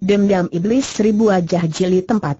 Dendam Iblis Seribu Wajah Jilid 44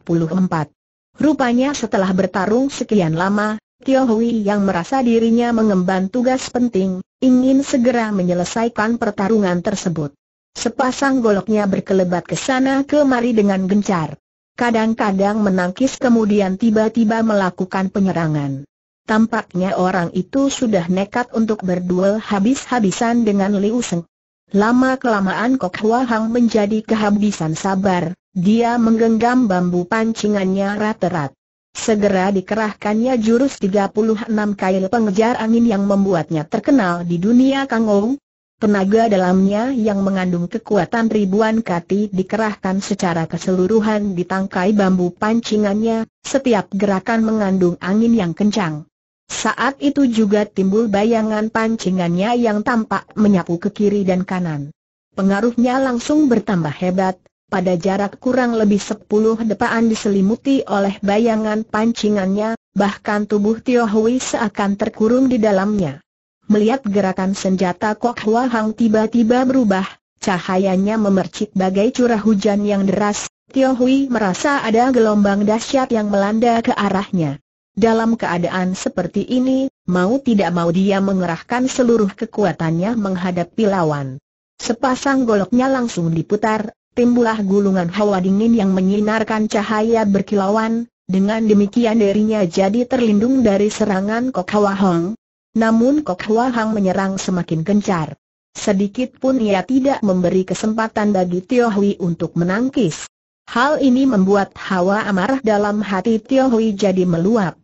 Rupanya setelah bertarung sekian lama, Tio Hui yang merasa dirinya mengemban tugas penting, ingin segera menyelesaikan pertarungan tersebut. Sepasang goloknya berkelebat ke sana kemari dengan gencar. Kadang-kadang menangkis kemudian tiba-tiba melakukan penyerangan. Tampaknya orang itu sudah nekat untuk berduel habis-habisan dengan Liu Seng. Lama-kelamaan Kok Hua Hang menjadi kehabisan sabar, dia menggenggam bambu pancingannya rat-rat. Segera dikerahkannya jurus 36 kail pengejar angin yang membuatnya terkenal di dunia Kangou. Tenaga dalamnya yang mengandung kekuatan ribuan kati dikerahkan secara keseluruhan di tangkai bambu pancingannya, setiap gerakan mengandung angin yang kencang. Saat itu juga timbul bayangan pancingannya yang tampak menyapu ke kiri dan kanan. Pengaruhnya langsung bertambah hebat, pada jarak kurang lebih sepuluh depaan diselimuti oleh bayangan pancingannya, bahkan tubuh Tio Hui seakan terkurung di dalamnya. Melihat gerakan senjata Kok Hua Hang tiba-tiba berubah, cahayanya memercik bagai curah hujan yang deras, Tio Hui merasa ada gelombang dahsyat yang melanda ke arahnya. Dalam keadaan seperti ini, mau tidak mau dia mengerahkan seluruh kekuatannya menghadapi lawan. Sepasang goloknya langsung diputar, timbullah gulungan hawa dingin yang menyinarkan cahaya berkilauan, dengan demikian dirinya jadi terlindung dari serangan Kok Hwa Hong. Namun Kok Hwa Hong menyerang semakin gencar. Sedikit pun ia tidak memberi kesempatan bagi Tio Hui untuk menangkis. Hal ini membuat hawa amarah dalam hati Tio Hui jadi meluap.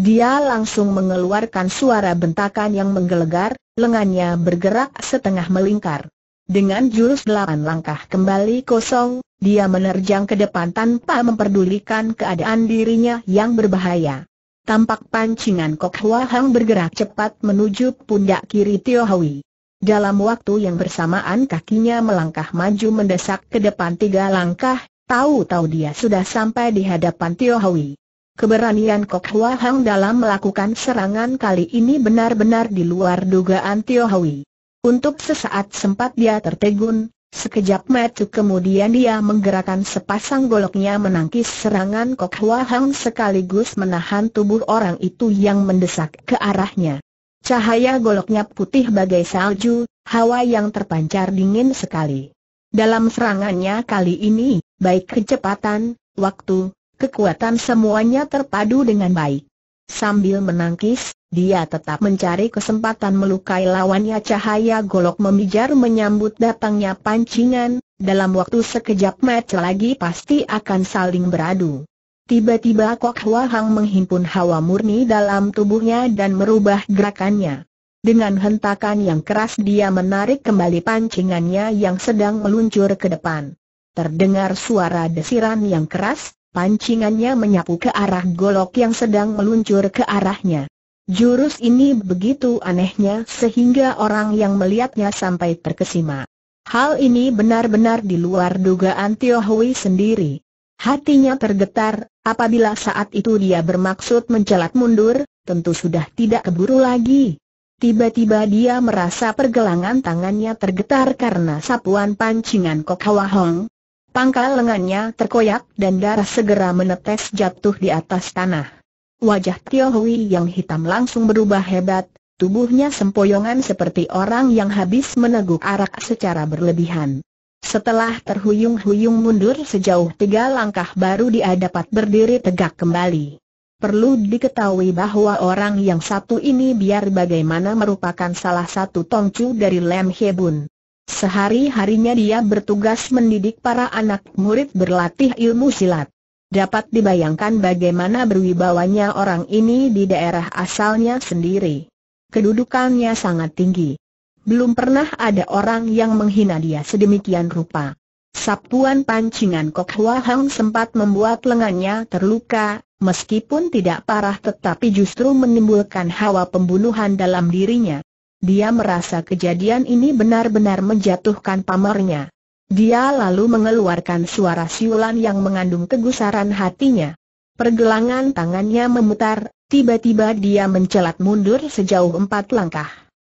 Dia langsung mengeluarkan suara bentakan yang menggelegar, lengannya bergerak setengah melingkar. Dengan jurus delapan langkah kembali kosong, dia menerjang ke depan tanpa memperdulikan keadaan dirinya yang berbahaya. Tampak pancingan Kok Hua Hang bergerak cepat menuju pundak kiri Tio Hui. Dalam waktu yang bersamaan kakinya melangkah maju mendesak ke depan tiga langkah, tahu-tahu dia sudah sampai di hadapan Tio Hui. Keberanian Kok Hua Hang dalam melakukan serangan kali ini benar-benar di luar dugaan Tio Hui. Untuk sesaat sempat dia tertegun, sekejap mata kemudian dia menggerakkan sepasang goloknya menangkis serangan Kok Hua Hang sekaligus menahan tubuh orang itu yang mendesak ke arahnya. Cahaya goloknya putih bagai salju, hawa yang terpancar dingin sekali. Dalam serangannya kali ini, baik kecepatan, waktu, Kekuatan semuanya terpadu dengan baik. Sambil menangkis, dia tetap mencari kesempatan melukai lawannya cahaya golok memijar menyambut datangnya pancingan, dalam waktu sekejap match lagi pasti akan saling beradu. Tiba-tiba Kok Hwa Hang menghimpun hawa murni dalam tubuhnya dan merubah gerakannya. Dengan hentakan yang keras dia menarik kembali pancingannya yang sedang meluncur ke depan. Terdengar suara desiran yang keras, pancingannya menyapu ke arah golok yang sedang meluncur ke arahnya. Jurus ini begitu anehnya sehingga orang yang melihatnya sampai terkesima. Hal ini benar-benar di luar dugaan Tio Hui sendiri. Hatinya tergetar, apabila saat itu dia bermaksud mencelat mundur, tentu sudah tidak keburu lagi. Tiba-tiba dia merasa pergelangan tangannya tergetar karena sapuan pancingan Kok Hwa Hong, Pangkal lengannya terkoyak dan darah segera menetes jatuh di atas tanah. Wajah Tio Hui yang hitam langsung berubah hebat, tubuhnya sempoyongan seperti orang yang habis meneguk arak secara berlebihan. Setelah terhuyung-huyung mundur sejauh tiga langkah baru dia dapat berdiri tegak kembali. Perlu diketahui bahwa orang yang satu ini biar bagaimana merupakan salah satu tongcu dari Lem Hebun. Sehari-harinya dia bertugas mendidik para anak murid berlatih ilmu silat. Dapat dibayangkan bagaimana berwibawanya orang ini di daerah asalnya sendiri. Kedudukannya sangat tinggi. Belum pernah ada orang yang menghina dia sedemikian rupa. Sapuan pancingan Kok Hua Hang sempat membuat lengannya terluka, meskipun tidak parah tetapi justru menimbulkan hawa pembunuhan dalam dirinya. Dia merasa kejadian ini benar-benar menjatuhkan pamernya. Dia lalu mengeluarkan suara siulan yang mengandung kegusaran hatinya. Pergelangan tangannya memutar, tiba-tiba dia mencelat mundur sejauh empat langkah.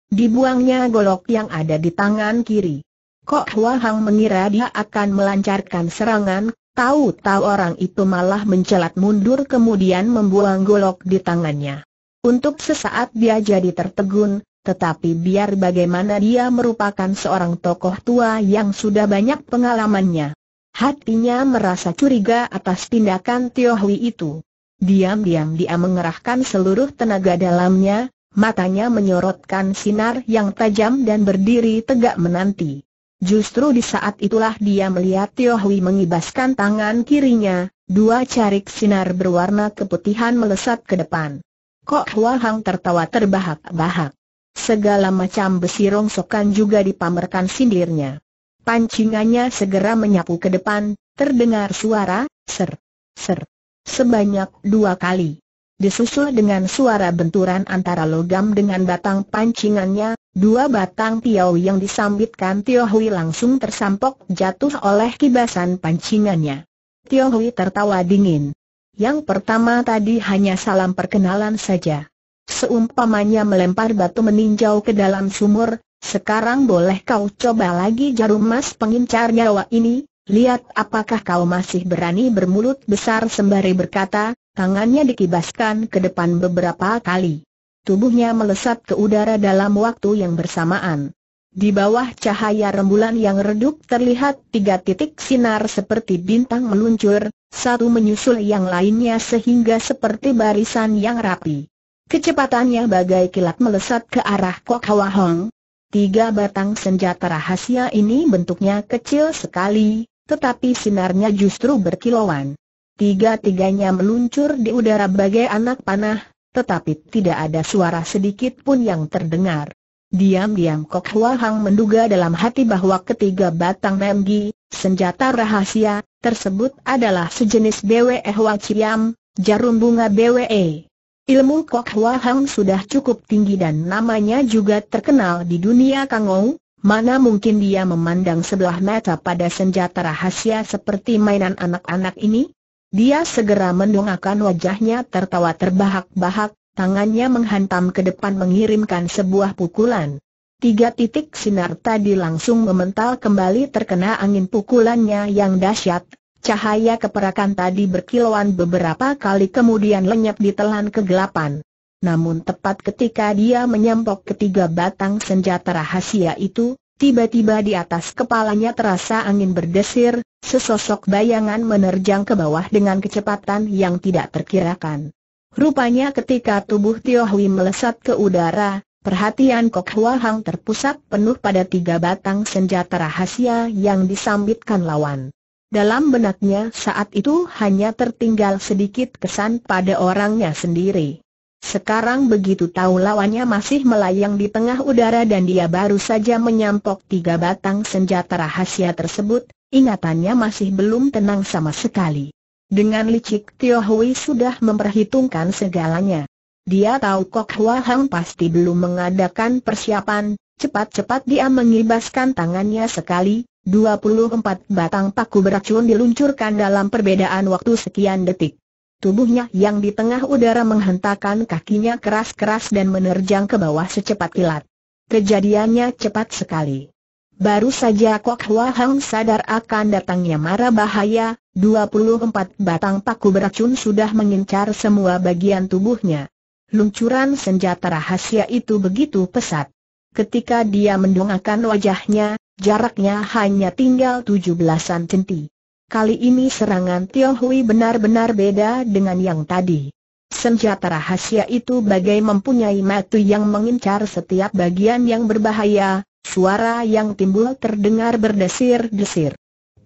Dibuangnya golok yang ada di tangan kiri. Kok Hua Hang mengira dia akan melancarkan serangan, tahu-tahu orang itu malah mencelat mundur kemudian membuang golok di tangannya. Untuk sesaat dia jadi tertegun, tetapi biar bagaimana dia merupakan seorang tokoh tua yang sudah banyak pengalamannya. Hatinya merasa curiga atas tindakan Tio Hui itu. Diam-diam dia mengerahkan seluruh tenaga dalamnya, matanya menyorotkan sinar yang tajam dan berdiri tegak menanti. Justru di saat itulah dia melihat Tio Hui mengibaskan tangan kirinya, dua carik sinar berwarna keputihan melesat ke depan. Kok Hua Hang tertawa terbahak-bahak. Segala macam besi rongsokan juga dipamerkan sindirnya. Pancingannya segera menyapu ke depan, terdengar suara, ser, ser, sebanyak dua kali. Disusul dengan suara benturan antara logam dengan batang pancingannya, dua batang tiaw yang disambitkan Tio Hui langsung tersampok jatuh oleh kibasan pancingannya. Tio Hui tertawa dingin. Yang pertama tadi hanya salam perkenalan saja. Seumpamanya melempar batu meninjau ke dalam sumur, sekarang boleh kau coba lagi jarum mas pengincar nyawa ini, lihat apakah kau masih berani bermulut besar sembari berkata, tangannya dikibaskan ke depan beberapa kali. Tubuhnya melesat ke udara dalam waktu yang bersamaan. Di bawah cahaya rembulan yang redup terlihat tiga titik sinar seperti bintang meluncur, satu menyusul yang lainnya sehingga seperti barisan yang rapi. Kecepatannya bagai kilat melesat ke arah Kok Hwa Hong. Tiga batang senjata rahasia ini bentuknya kecil sekali, tetapi sinarnya justru berkilauan. Tiga-tiganya meluncur di udara bagai anak panah, tetapi tidak ada suara sedikit pun yang terdengar. Diam-diam Kok Hwa Hong menduga dalam hati bahwa ketiga batang memgi, senjata rahasia, tersebut adalah sejenis BWE Hwa Chiam, jarum bunga BWE. Ilmu Kok Hua Hang sudah cukup tinggi dan namanya juga terkenal di dunia Ong. mana mungkin dia memandang sebelah mata pada senjata rahasia seperti mainan anak-anak ini? Dia segera mendongakkan wajahnya tertawa terbahak-bahak, tangannya menghantam ke depan mengirimkan sebuah pukulan. Tiga titik sinar tadi langsung memental kembali terkena angin pukulannya yang dahsyat, Cahaya keperakan tadi berkilauan beberapa kali kemudian lenyap ditelan kegelapan. Namun tepat ketika dia menyempok ketiga batang senjata rahasia itu, tiba-tiba di atas kepalanya terasa angin berdesir, sesosok bayangan menerjang ke bawah dengan kecepatan yang tidak terkirakan. Rupanya ketika tubuh Tio Hui melesat ke udara, Perhatian Kok Hua Hang terpusat penuh pada tiga batang senjata rahasia yang disambitkan lawan. Dalam benaknya saat itu hanya tertinggal sedikit kesan pada orangnya sendiri. Sekarang begitu tahu lawannya masih melayang di tengah udara dan dia baru saja menyampok tiga batang senjata rahasia tersebut, ingatannya masih belum tenang sama sekali. Dengan licik Tio Hui sudah memperhitungkan segalanya. Dia tahu Kok Hua Hang pasti belum mengadakan persiapan, cepat-cepat dia mengibaskan tangannya sekali, 24 batang paku beracun diluncurkan dalam perbedaan waktu sekian detik. Tubuhnya yang di tengah udara menghentakkan kakinya keras-keras dan menerjang ke bawah secepat kilat. Kejadiannya cepat sekali. Baru saja Kok Hwa Hang sadar akan datangnya mara bahaya, 24 batang paku beracun sudah mengincar semua bagian tubuhnya. Luncuran senjata rahasia itu begitu pesat. Ketika dia mendongakkan wajahnya, Jaraknya hanya tinggal tujuh belasan centi. Kali ini serangan Tio Hui benar-benar beda dengan yang tadi. Senjata rahasia itu bagai mempunyai mata yang mengincar setiap bagian yang berbahaya, suara yang timbul terdengar berdesir-desir.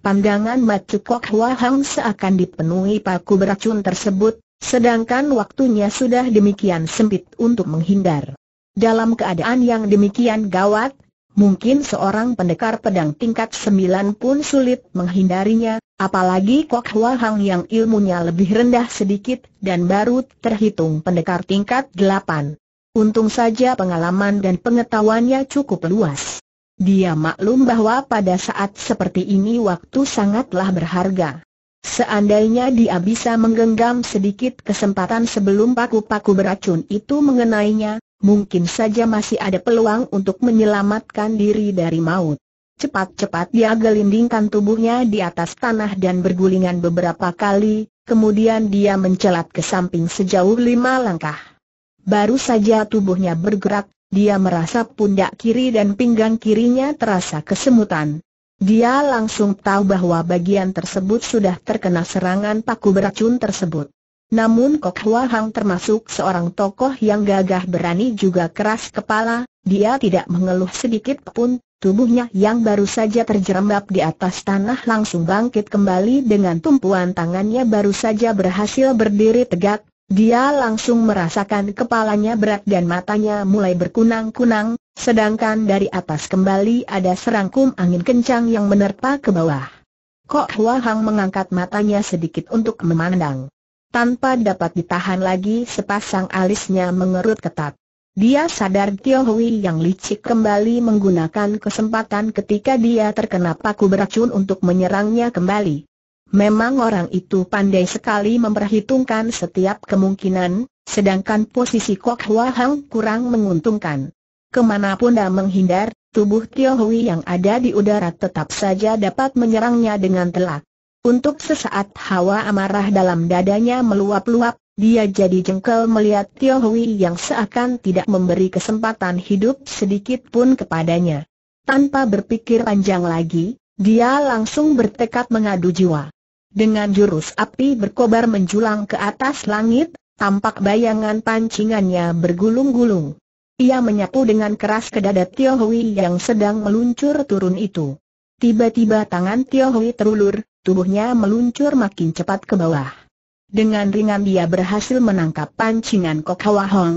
Pandangan Matu Kok Hua Hang seakan dipenuhi paku beracun tersebut, sedangkan waktunya sudah demikian sempit untuk menghindar. Dalam keadaan yang demikian gawat, Mungkin seorang pendekar pedang tingkat sembilan pun sulit menghindarinya, apalagi Kok Hwa Hang yang ilmunya lebih rendah sedikit dan baru terhitung pendekar tingkat delapan. Untung saja pengalaman dan pengetahuannya cukup luas. Dia maklum bahwa pada saat seperti ini waktu sangatlah berharga. Seandainya dia bisa menggenggam sedikit kesempatan sebelum paku-paku beracun itu mengenainya, mungkin saja masih ada peluang untuk menyelamatkan diri dari maut. Cepat-cepat dia gelindingkan tubuhnya di atas tanah dan bergulingan beberapa kali, kemudian dia mencelat ke samping sejauh lima langkah. Baru saja tubuhnya bergerak, dia merasa pundak kiri dan pinggang kirinya terasa kesemutan. Dia langsung tahu bahwa bagian tersebut sudah terkena serangan paku beracun tersebut. Namun Kok Hua Hang termasuk seorang tokoh yang gagah berani juga keras kepala, dia tidak mengeluh sedikit pun, tubuhnya yang baru saja terjerembab di atas tanah langsung bangkit kembali dengan tumpuan tangannya baru saja berhasil berdiri tegak, dia langsung merasakan kepalanya berat dan matanya mulai berkunang-kunang, sedangkan dari atas kembali ada serangkum angin kencang yang menerpa ke bawah. Kok Hua Hang mengangkat matanya sedikit untuk memandang. Tanpa dapat ditahan lagi sepasang alisnya mengerut ketat. Dia sadar Tio Hui yang licik kembali menggunakan kesempatan ketika dia terkena paku beracun untuk menyerangnya kembali. Memang orang itu pandai sekali memperhitungkan setiap kemungkinan, sedangkan posisi Kok Hua Hang kurang menguntungkan. Kemanapun dia menghindar, tubuh Tio Hui yang ada di udara tetap saja dapat menyerangnya dengan telak. Untuk sesaat hawa amarah dalam dadanya meluap-luap, dia jadi jengkel melihat Tio Hui yang seakan tidak memberi kesempatan hidup sedikit pun kepadanya. Tanpa berpikir panjang lagi, dia langsung bertekad mengadu jiwa. Dengan jurus api berkobar menjulang ke atas langit, tampak bayangan pancingannya bergulung-gulung. Ia menyapu dengan keras ke dada Tio Hui yang sedang meluncur turun itu. Tiba-tiba tangan Tio Hui terulur, tubuhnya meluncur makin cepat ke bawah. Dengan ringan dia berhasil menangkap pancingan Kok Hwa Hong.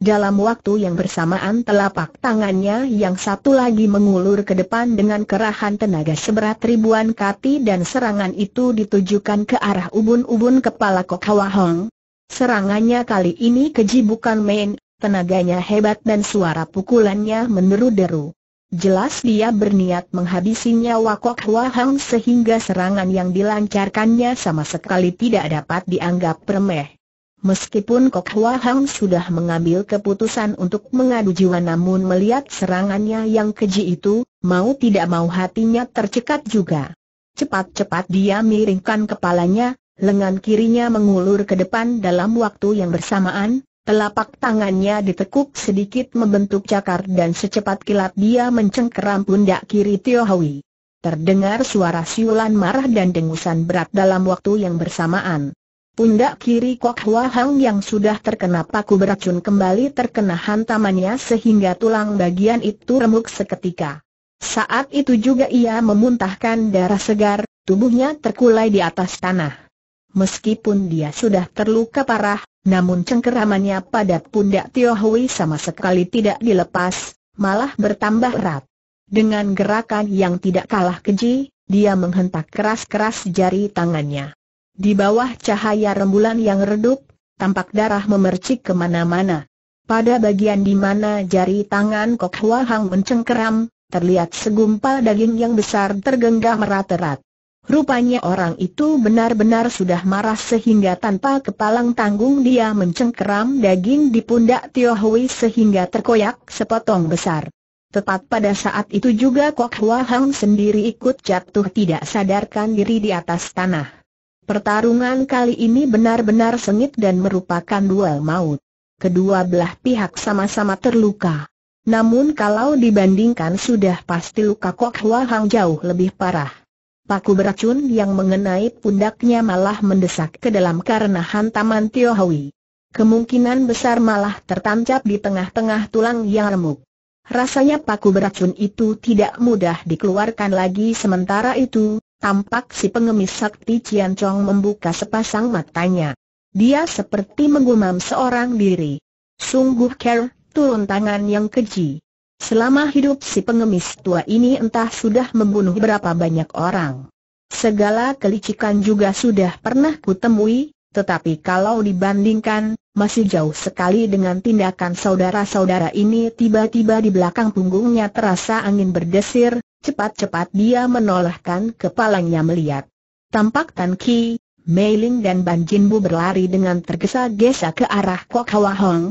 Dalam waktu yang bersamaan telapak tangannya yang satu lagi mengulur ke depan dengan kerahan tenaga seberat ribuan kati dan serangan itu ditujukan ke arah ubun-ubun kepala Kok Hwa Hong. Serangannya kali ini keji bukan main, tenaganya hebat dan suara pukulannya meneru deru Jelas dia berniat menghabisi nyawa Kok Hua Hang sehingga serangan yang dilancarkannya sama sekali tidak dapat dianggap remeh. Meskipun Kok Hua Hang sudah mengambil keputusan untuk mengadu jiwa namun melihat serangannya yang keji itu, mau tidak mau hatinya tercekat juga. Cepat-cepat dia miringkan kepalanya, lengan kirinya mengulur ke depan dalam waktu yang bersamaan, Telapak tangannya ditekuk sedikit membentuk cakar dan secepat kilat dia mencengkeram pundak kiri Tio Hui. Terdengar suara siulan marah dan dengusan berat dalam waktu yang bersamaan. Pundak kiri Kok Hwa Hang yang sudah terkena paku beracun kembali terkena hantamannya sehingga tulang bagian itu remuk seketika. Saat itu juga ia memuntahkan darah segar, tubuhnya terkulai di atas tanah. Meskipun dia sudah terluka parah, namun cengkeramannya pada pundak Tio Hui sama sekali tidak dilepas, malah bertambah erat. Dengan gerakan yang tidak kalah keji, dia menghentak keras-keras jari tangannya. Di bawah cahaya rembulan yang redup, tampak darah memercik kemana-mana. Pada bagian di mana jari tangan Kok Hua Hang mencengkeram, terlihat segumpal daging yang besar tergenggam rata-rata. Rupanya orang itu benar-benar sudah marah sehingga tanpa kepalang tanggung dia mencengkeram daging di pundak Tio Hui sehingga terkoyak sepotong besar. Tepat pada saat itu juga Kok Hua Hang sendiri ikut jatuh tidak sadarkan diri di atas tanah. Pertarungan kali ini benar-benar sengit dan merupakan duel maut. Kedua belah pihak sama-sama terluka. Namun kalau dibandingkan sudah pasti luka Kok Hua Hang jauh lebih parah paku beracun yang mengenai pundaknya malah mendesak ke dalam karena hantaman Tio Kemungkinan besar malah tertancap di tengah-tengah tulang yang remuk. Rasanya paku beracun itu tidak mudah dikeluarkan lagi sementara itu, tampak si pengemis sakti Cian Chong membuka sepasang matanya. Dia seperti menggumam seorang diri. Sungguh care, turun tangan yang keji. Selama hidup si pengemis tua ini entah sudah membunuh berapa banyak orang. Segala kelicikan juga sudah pernah kutemui, tetapi kalau dibandingkan, masih jauh sekali dengan tindakan saudara-saudara ini tiba-tiba di belakang punggungnya terasa angin berdesir, cepat-cepat dia menolahkan kepalanya melihat. Tampak Tan Ki, Mei Ling dan Ban Jin Bu berlari dengan tergesa-gesa ke arah Kok Hwa Hong,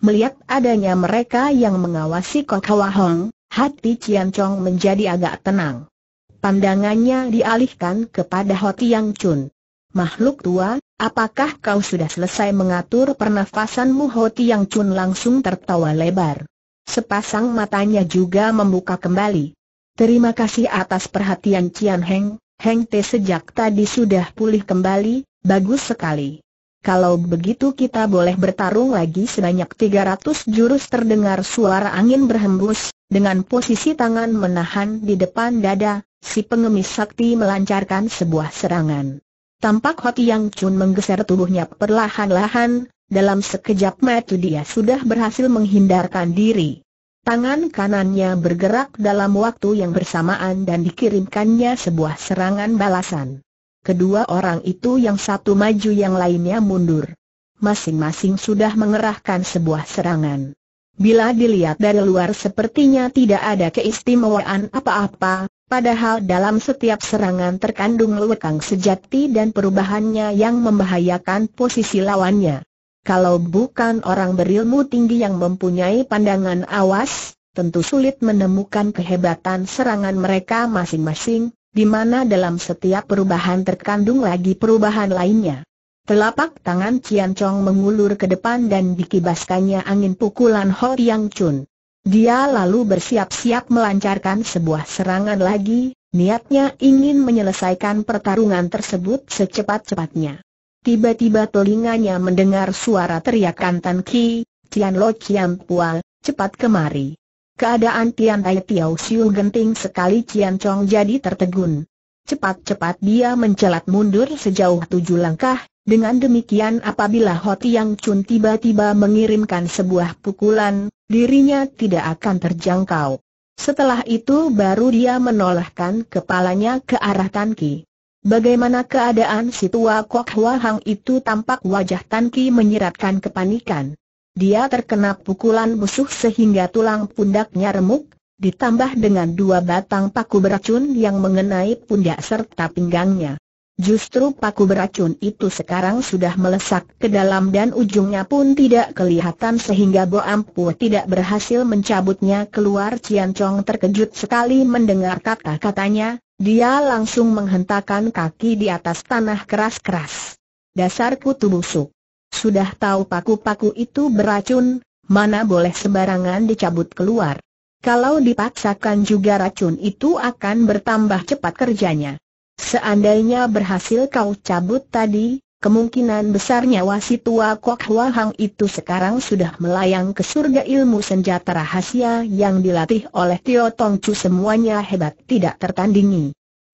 Melihat adanya mereka yang mengawasi Kokawa Hong, hati Cian Chong menjadi agak tenang. Pandangannya dialihkan kepada Ho Tiang Chun. Makhluk tua, apakah kau sudah selesai mengatur pernafasanmu? Ho Tiang Chun langsung tertawa lebar. Sepasang matanya juga membuka kembali. Terima kasih atas perhatian Cian Heng, Heng Te sejak tadi sudah pulih kembali, bagus sekali kalau begitu kita boleh bertarung lagi sebanyak 300 jurus terdengar suara angin berhembus, dengan posisi tangan menahan di depan dada, si pengemis sakti melancarkan sebuah serangan. Tampak Hoti Yang Chun menggeser tubuhnya perlahan-lahan, dalam sekejap mata dia sudah berhasil menghindarkan diri. Tangan kanannya bergerak dalam waktu yang bersamaan dan dikirimkannya sebuah serangan balasan. Kedua orang itu yang satu maju yang lainnya mundur. Masing-masing sudah mengerahkan sebuah serangan. Bila dilihat dari luar sepertinya tidak ada keistimewaan apa-apa, padahal dalam setiap serangan terkandung lekang sejati dan perubahannya yang membahayakan posisi lawannya. Kalau bukan orang berilmu tinggi yang mempunyai pandangan awas, tentu sulit menemukan kehebatan serangan mereka masing-masing, di mana dalam setiap perubahan terkandung lagi perubahan lainnya. Telapak tangan Cian Chong mengulur ke depan dan dikibaskannya angin pukulan Ho Yang Chun. Dia lalu bersiap-siap melancarkan sebuah serangan lagi, niatnya ingin menyelesaikan pertarungan tersebut secepat-cepatnya. Tiba-tiba telinganya mendengar suara teriakan Tan Ki, Cian Lo Cian Pual, cepat kemari. Keadaan Tian Tai Tiao Siu genting sekali Cian Chong jadi tertegun. Cepat-cepat dia mencelat mundur sejauh tujuh langkah, dengan demikian apabila Ho Yang Chun tiba-tiba mengirimkan sebuah pukulan, dirinya tidak akan terjangkau. Setelah itu baru dia menolakkan kepalanya ke arah Tan Ki. Bagaimana keadaan si tua Kok Hua Hang itu tampak wajah Tan Ki menyiratkan kepanikan. Dia terkena pukulan musuh sehingga tulang pundaknya remuk, ditambah dengan dua batang paku beracun yang mengenai pundak serta pinggangnya. Justru paku beracun itu sekarang sudah melesak ke dalam dan ujungnya pun tidak kelihatan sehingga Bo Ampu tidak berhasil mencabutnya keluar Cian Chong terkejut sekali mendengar kata-katanya, dia langsung menghentakkan kaki di atas tanah keras-keras. Dasar kutu busuk. Sudah tahu paku-paku itu beracun, mana boleh sembarangan dicabut keluar. Kalau dipaksakan juga racun itu akan bertambah cepat kerjanya. Seandainya berhasil kau cabut tadi, kemungkinan besar nyawa si tua Kok Hua Hang itu sekarang sudah melayang ke surga ilmu senjata rahasia yang dilatih oleh Tio Tong Chu semuanya hebat tidak tertandingi.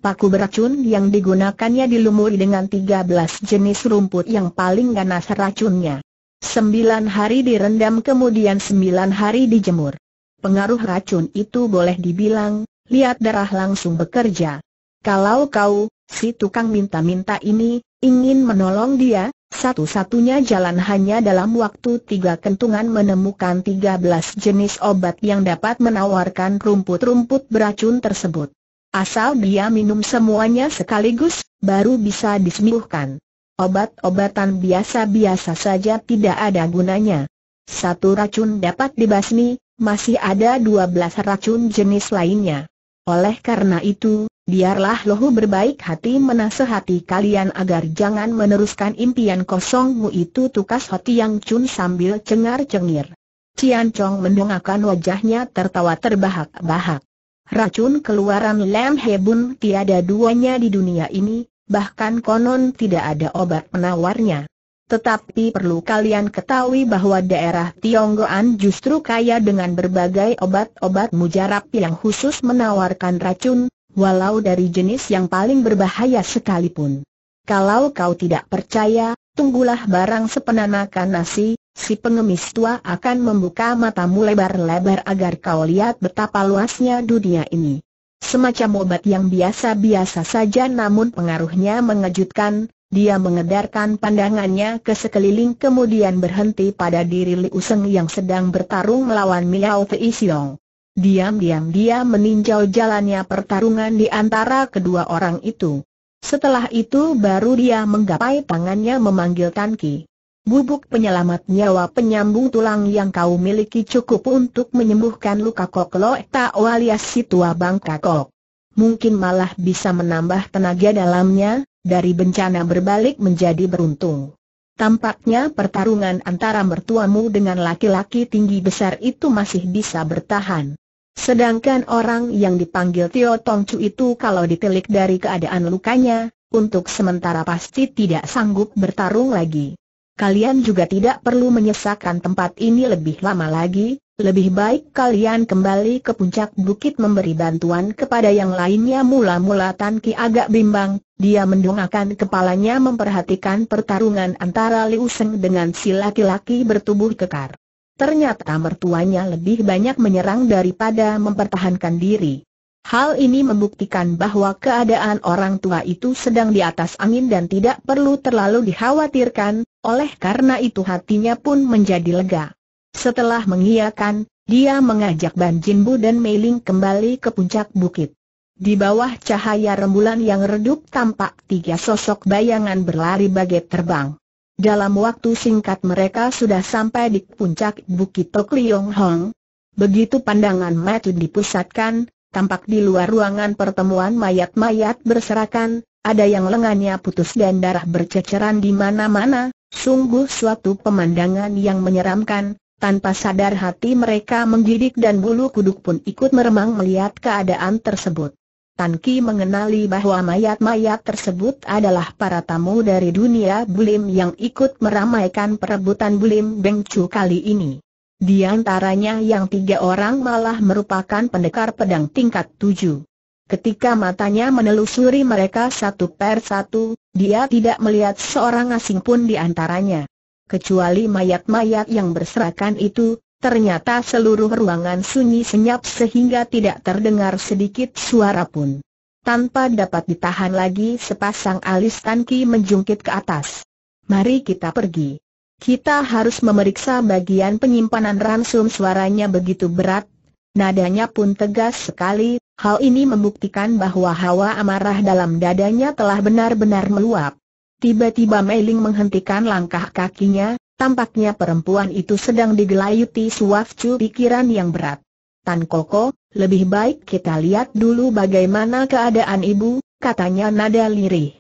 Paku beracun yang digunakannya dilumuri dengan 13 jenis rumput yang paling ganas racunnya. Sembilan hari direndam kemudian sembilan hari dijemur. Pengaruh racun itu boleh dibilang, lihat darah langsung bekerja. Kalau kau, si tukang minta-minta ini, ingin menolong dia, satu-satunya jalan hanya dalam waktu tiga kentungan menemukan 13 jenis obat yang dapat menawarkan rumput-rumput beracun tersebut. Asal dia minum semuanya sekaligus, baru bisa disembuhkan. Obat-obatan biasa-biasa saja tidak ada gunanya. Satu racun dapat dibasmi, masih ada dua belas racun jenis lainnya. Oleh karena itu, biarlah lohu berbaik hati menasehati kalian agar jangan meneruskan impian kosongmu itu tukas hati yang cun sambil cengar-cengir. Cian Chong mendongakkan wajahnya tertawa terbahak-bahak. Racun keluaran Lam Hebun tiada duanya di dunia ini, bahkan konon tidak ada obat penawarnya. Tetapi perlu kalian ketahui bahwa daerah Tionggoan justru kaya dengan berbagai obat-obat mujarab yang khusus menawarkan racun, walau dari jenis yang paling berbahaya sekalipun. Kalau kau tidak percaya, tunggulah barang sepenanakan nasi, si pengemis tua akan membuka matamu lebar-lebar agar kau lihat betapa luasnya dunia ini. Semacam obat yang biasa-biasa saja namun pengaruhnya mengejutkan, dia mengedarkan pandangannya ke sekeliling kemudian berhenti pada diri Liu Seng yang sedang bertarung melawan Miao Tei Siong. Diam-diam dia meninjau jalannya pertarungan di antara kedua orang itu. Setelah itu baru dia menggapai tangannya memanggil Tan Ki. Bubuk penyelamat nyawa penyambung tulang yang kau miliki cukup untuk menyembuhkan luka koklo tak alias si tua bangka kok. Mungkin malah bisa menambah tenaga dalamnya, dari bencana berbalik menjadi beruntung. Tampaknya pertarungan antara mertuamu dengan laki-laki tinggi besar itu masih bisa bertahan. Sedangkan orang yang dipanggil Tio Tongcu itu kalau ditelik dari keadaan lukanya, untuk sementara pasti tidak sanggup bertarung lagi kalian juga tidak perlu menyesakan tempat ini lebih lama lagi, lebih baik kalian kembali ke puncak bukit memberi bantuan kepada yang lainnya mula-mula Tan Ki agak bimbang, dia mendongakkan kepalanya memperhatikan pertarungan antara Liu Seng dengan si laki-laki bertubuh kekar. Ternyata mertuanya lebih banyak menyerang daripada mempertahankan diri. Hal ini membuktikan bahwa keadaan orang tua itu sedang di atas angin dan tidak perlu terlalu dikhawatirkan, oleh karena itu hatinya pun menjadi lega. Setelah mengiyakan, dia mengajak Ban Jinbu dan Meiling kembali ke puncak bukit. Di bawah cahaya rembulan yang redup tampak tiga sosok bayangan berlari bagai terbang. Dalam waktu singkat mereka sudah sampai di puncak bukit Liong Hong. Begitu pandangan Matu dipusatkan, tampak di luar ruangan pertemuan mayat-mayat berserakan, ada yang lengannya putus dan darah berceceran di mana-mana, sungguh suatu pemandangan yang menyeramkan, tanpa sadar hati mereka menggidik dan bulu kuduk pun ikut meremang melihat keadaan tersebut. Tan Ki mengenali bahwa mayat-mayat tersebut adalah para tamu dari dunia bulim yang ikut meramaikan perebutan bulim Bengcu kali ini. Di antaranya yang tiga orang malah merupakan pendekar pedang tingkat tujuh. Ketika matanya menelusuri mereka satu per satu, dia tidak melihat seorang asing pun di antaranya. Kecuali mayat-mayat yang berserakan itu, ternyata seluruh ruangan sunyi senyap sehingga tidak terdengar sedikit suara pun. Tanpa dapat ditahan lagi sepasang alis Tan menjungkit ke atas. Mari kita pergi. Kita harus memeriksa bagian penyimpanan ransum suaranya begitu berat. Nadanya pun tegas sekali, hal ini membuktikan bahwa hawa amarah dalam dadanya telah benar-benar meluap. Tiba-tiba Meiling menghentikan langkah kakinya, tampaknya perempuan itu sedang digelayuti suafcu pikiran yang berat. Tan Koko, lebih baik kita lihat dulu bagaimana keadaan ibu, katanya nada lirih.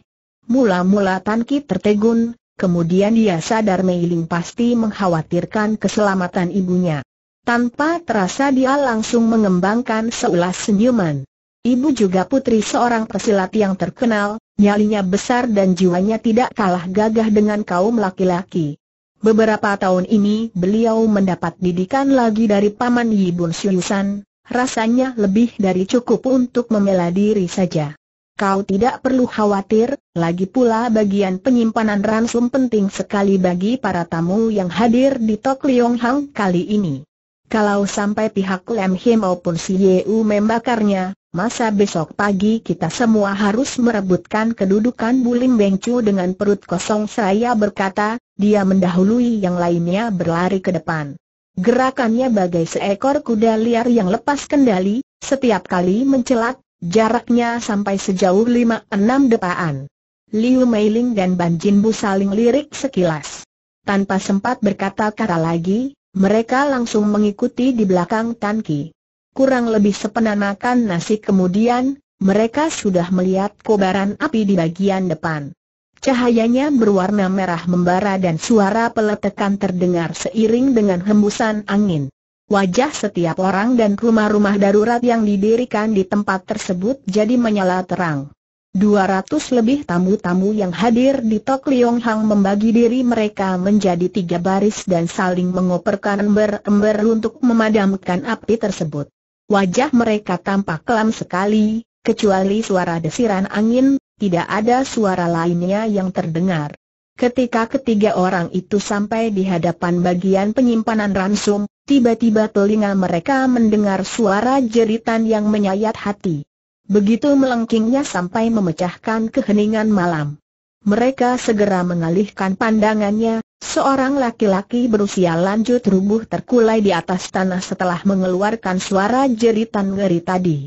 Mula-mula Tan Ki tertegun, Kemudian dia sadar Mei Ling pasti mengkhawatirkan keselamatan ibunya. Tanpa terasa dia langsung mengembangkan seulas senyuman. Ibu juga putri seorang pesilat yang terkenal, nyalinya besar dan jiwanya tidak kalah gagah dengan kaum laki-laki. Beberapa tahun ini beliau mendapat didikan lagi dari Paman Yibun Siusan, rasanya lebih dari cukup untuk membela diri saja. Kau tidak perlu khawatir, lagi pula bagian penyimpanan ransum penting sekali bagi para tamu yang hadir di Tok Liong Hang kali ini. Kalau sampai pihak Lem He maupun si Yeu membakarnya, masa besok pagi kita semua harus merebutkan kedudukan Bulim Bengcu dengan perut kosong saya berkata, dia mendahului yang lainnya berlari ke depan. Gerakannya bagai seekor kuda liar yang lepas kendali, setiap kali mencelat, Jaraknya sampai sejauh 5-6 depaan. Liu Meiling dan Ban Jinbu saling lirik sekilas. Tanpa sempat berkata kata lagi, mereka langsung mengikuti di belakang Tan Ki. Kurang lebih sepenanakan nasi kemudian, mereka sudah melihat kobaran api di bagian depan. Cahayanya berwarna merah membara dan suara peletakan terdengar seiring dengan hembusan angin. Wajah setiap orang dan rumah-rumah darurat yang didirikan di tempat tersebut jadi menyala terang. 200 lebih tamu-tamu yang hadir di Tok Liong Hang membagi diri mereka menjadi tiga baris dan saling mengoperkan ember-ember untuk memadamkan api tersebut. Wajah mereka tampak kelam sekali, kecuali suara desiran angin, tidak ada suara lainnya yang terdengar. Ketika ketiga orang itu sampai di hadapan bagian penyimpanan ransum, tiba-tiba telinga mereka mendengar suara jeritan yang menyayat hati. Begitu melengkingnya sampai memecahkan keheningan malam. Mereka segera mengalihkan pandangannya, seorang laki-laki berusia lanjut rubuh terkulai di atas tanah setelah mengeluarkan suara jeritan ngeri tadi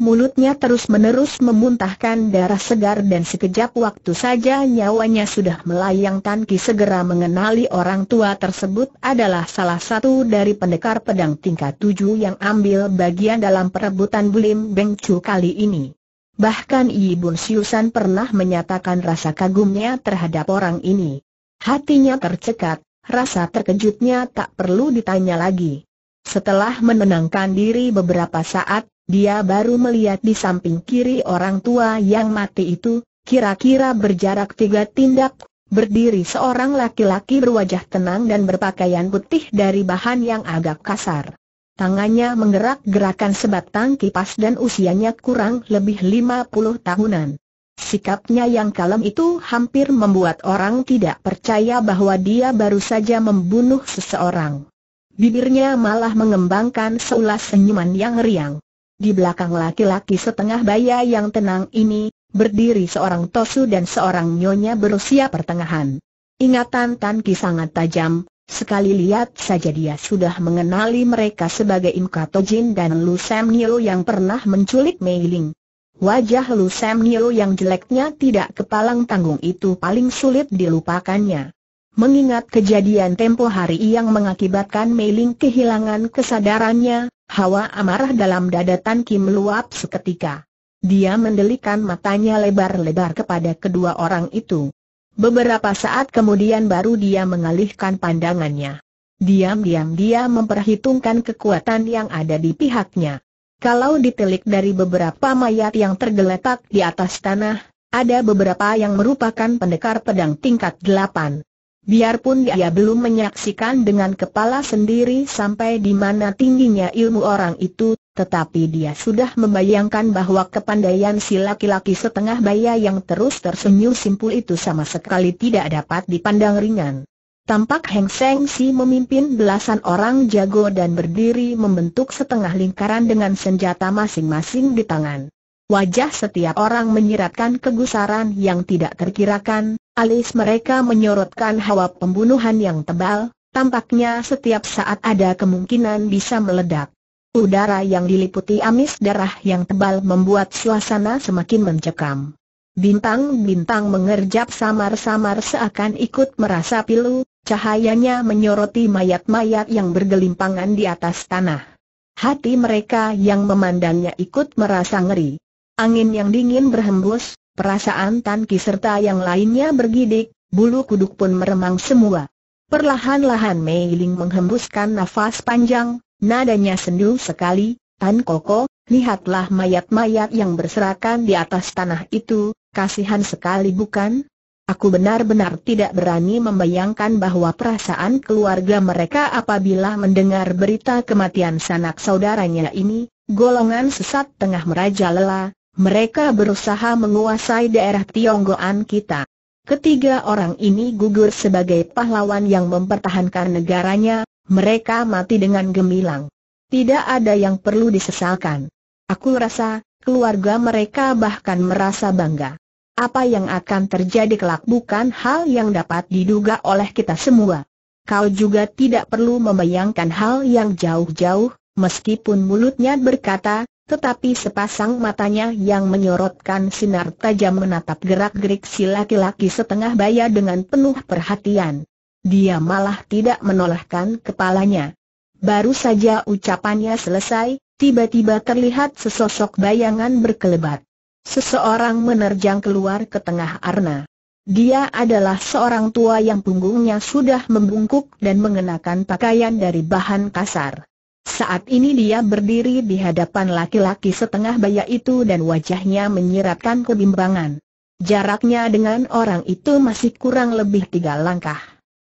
mulutnya terus-menerus memuntahkan darah segar dan sekejap waktu saja nyawanya sudah melayang Tan Ki segera mengenali orang tua tersebut adalah salah satu dari pendekar pedang tingkat tujuh yang ambil bagian dalam perebutan Bulim Beng kali ini. Bahkan Ibun Siusan pernah menyatakan rasa kagumnya terhadap orang ini. Hatinya tercekat, rasa terkejutnya tak perlu ditanya lagi. Setelah menenangkan diri beberapa saat, dia baru melihat di samping kiri orang tua yang mati itu, kira-kira berjarak tiga tindak, berdiri seorang laki-laki berwajah tenang dan berpakaian putih dari bahan yang agak kasar. Tangannya menggerak-gerakan sebatang kipas dan usianya kurang lebih lima puluh tahunan. Sikapnya yang kalem itu hampir membuat orang tidak percaya bahwa dia baru saja membunuh seseorang. Bibirnya malah mengembangkan seulas senyuman yang riang. Di belakang laki-laki setengah baya yang tenang ini, berdiri seorang Tosu dan seorang Nyonya berusia pertengahan. Ingatan Tan Ki sangat tajam, sekali lihat saja dia sudah mengenali mereka sebagai Im Kato Jin dan Lu Sam Nyo yang pernah menculik Mei Ling. Wajah Lu Sam Nyo yang jeleknya tidak kepalang tanggung itu paling sulit dilupakannya. Mengingat kejadian tempo hari yang mengakibatkan Mei Ling kehilangan kesadarannya, Hawa amarah dalam dada Tan Kim meluap seketika. Dia mendelikan matanya lebar-lebar kepada kedua orang itu. Beberapa saat kemudian baru dia mengalihkan pandangannya. Diam-diam dia memperhitungkan kekuatan yang ada di pihaknya. Kalau ditelik dari beberapa mayat yang tergeletak di atas tanah, ada beberapa yang merupakan pendekar pedang tingkat 8. Biarpun dia belum menyaksikan dengan kepala sendiri sampai di mana tingginya ilmu orang itu, tetapi dia sudah membayangkan bahwa kepandaian si laki-laki setengah baya yang terus tersenyum simpul itu sama sekali tidak dapat dipandang ringan. Tampak Heng Seng Si memimpin belasan orang jago dan berdiri membentuk setengah lingkaran dengan senjata masing-masing di tangan. Wajah setiap orang menyiratkan kegusaran yang tidak terkirakan, Alis mereka menyorotkan hawa pembunuhan yang tebal, tampaknya setiap saat ada kemungkinan bisa meledak. Udara yang diliputi amis darah yang tebal membuat suasana semakin mencekam. Bintang-bintang mengerjap samar-samar seakan ikut merasa pilu, cahayanya menyoroti mayat-mayat yang bergelimpangan di atas tanah. Hati mereka yang memandangnya ikut merasa ngeri. Angin yang dingin berhembus, Perasaan Tan Ki serta yang lainnya bergidik, bulu kuduk pun meremang semua. Perlahan-lahan Mei Ling menghembuskan nafas panjang, nadanya sendu sekali, Tan Koko, lihatlah mayat-mayat yang berserakan di atas tanah itu, kasihan sekali bukan? Aku benar-benar tidak berani membayangkan bahwa perasaan keluarga mereka apabila mendengar berita kematian sanak saudaranya ini, golongan sesat tengah merajalela, mereka berusaha menguasai daerah Tionggoan kita. Ketiga orang ini gugur sebagai pahlawan yang mempertahankan negaranya, mereka mati dengan gemilang. Tidak ada yang perlu disesalkan. Aku rasa, keluarga mereka bahkan merasa bangga. Apa yang akan terjadi kelak bukan hal yang dapat diduga oleh kita semua. Kau juga tidak perlu membayangkan hal yang jauh-jauh, meskipun mulutnya berkata, tetapi sepasang matanya yang menyorotkan sinar tajam menatap gerak-gerik si laki-laki setengah baya dengan penuh perhatian. Dia malah tidak menolakkan kepalanya. Baru saja ucapannya selesai, tiba-tiba terlihat sesosok bayangan berkelebat. Seseorang menerjang keluar ke tengah arna. Dia adalah seorang tua yang punggungnya sudah membungkuk dan mengenakan pakaian dari bahan kasar. Saat ini dia berdiri di hadapan laki-laki setengah baya itu dan wajahnya menyiratkan kebimbangan. Jaraknya dengan orang itu masih kurang lebih tiga langkah.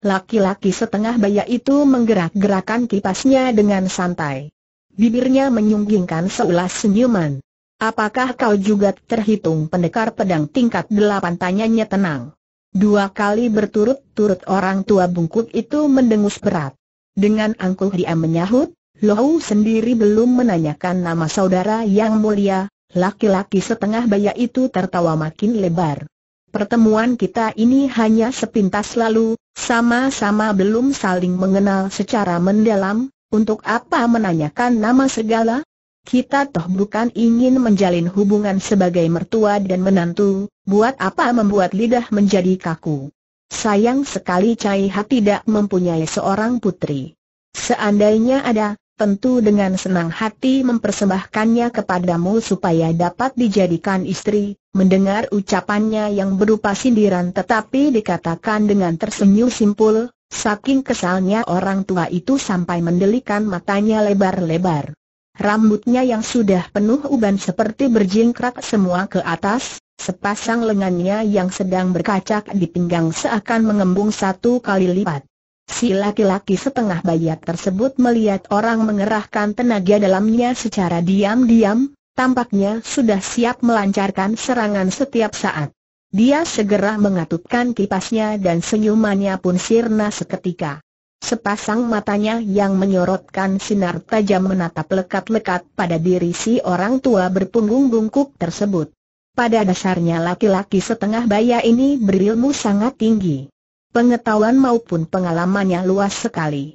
Laki-laki setengah baya itu menggerak-gerakan kipasnya dengan santai. Bibirnya menyunggingkan seulas senyuman. Apakah kau juga terhitung pendekar pedang tingkat delapan? Tanyanya tenang. Dua kali berturut-turut orang tua bungkuk itu mendengus berat. Dengan angkuh dia menyahut, Lohu sendiri belum menanyakan nama saudara yang mulia, laki-laki setengah baya itu tertawa makin lebar. Pertemuan kita ini hanya sepintas lalu, sama-sama belum saling mengenal secara mendalam, untuk apa menanyakan nama segala? Kita toh bukan ingin menjalin hubungan sebagai mertua dan menantu, buat apa membuat lidah menjadi kaku? Sayang sekali Cai Ha tidak mempunyai seorang putri. Seandainya ada, tentu dengan senang hati mempersembahkannya kepadamu supaya dapat dijadikan istri, mendengar ucapannya yang berupa sindiran tetapi dikatakan dengan tersenyum simpul, saking kesalnya orang tua itu sampai mendelikan matanya lebar-lebar. Rambutnya yang sudah penuh uban seperti berjingkrak semua ke atas, sepasang lengannya yang sedang berkacak di pinggang seakan mengembung satu kali lipat. Si laki-laki setengah bayat tersebut melihat orang mengerahkan tenaga dalamnya secara diam-diam, tampaknya sudah siap melancarkan serangan setiap saat. Dia segera mengatupkan kipasnya dan senyumannya pun sirna seketika. Sepasang matanya yang menyorotkan sinar tajam menatap lekat-lekat pada diri si orang tua berpunggung bungkuk tersebut. Pada dasarnya laki-laki setengah baya ini berilmu sangat tinggi pengetahuan maupun pengalamannya luas sekali.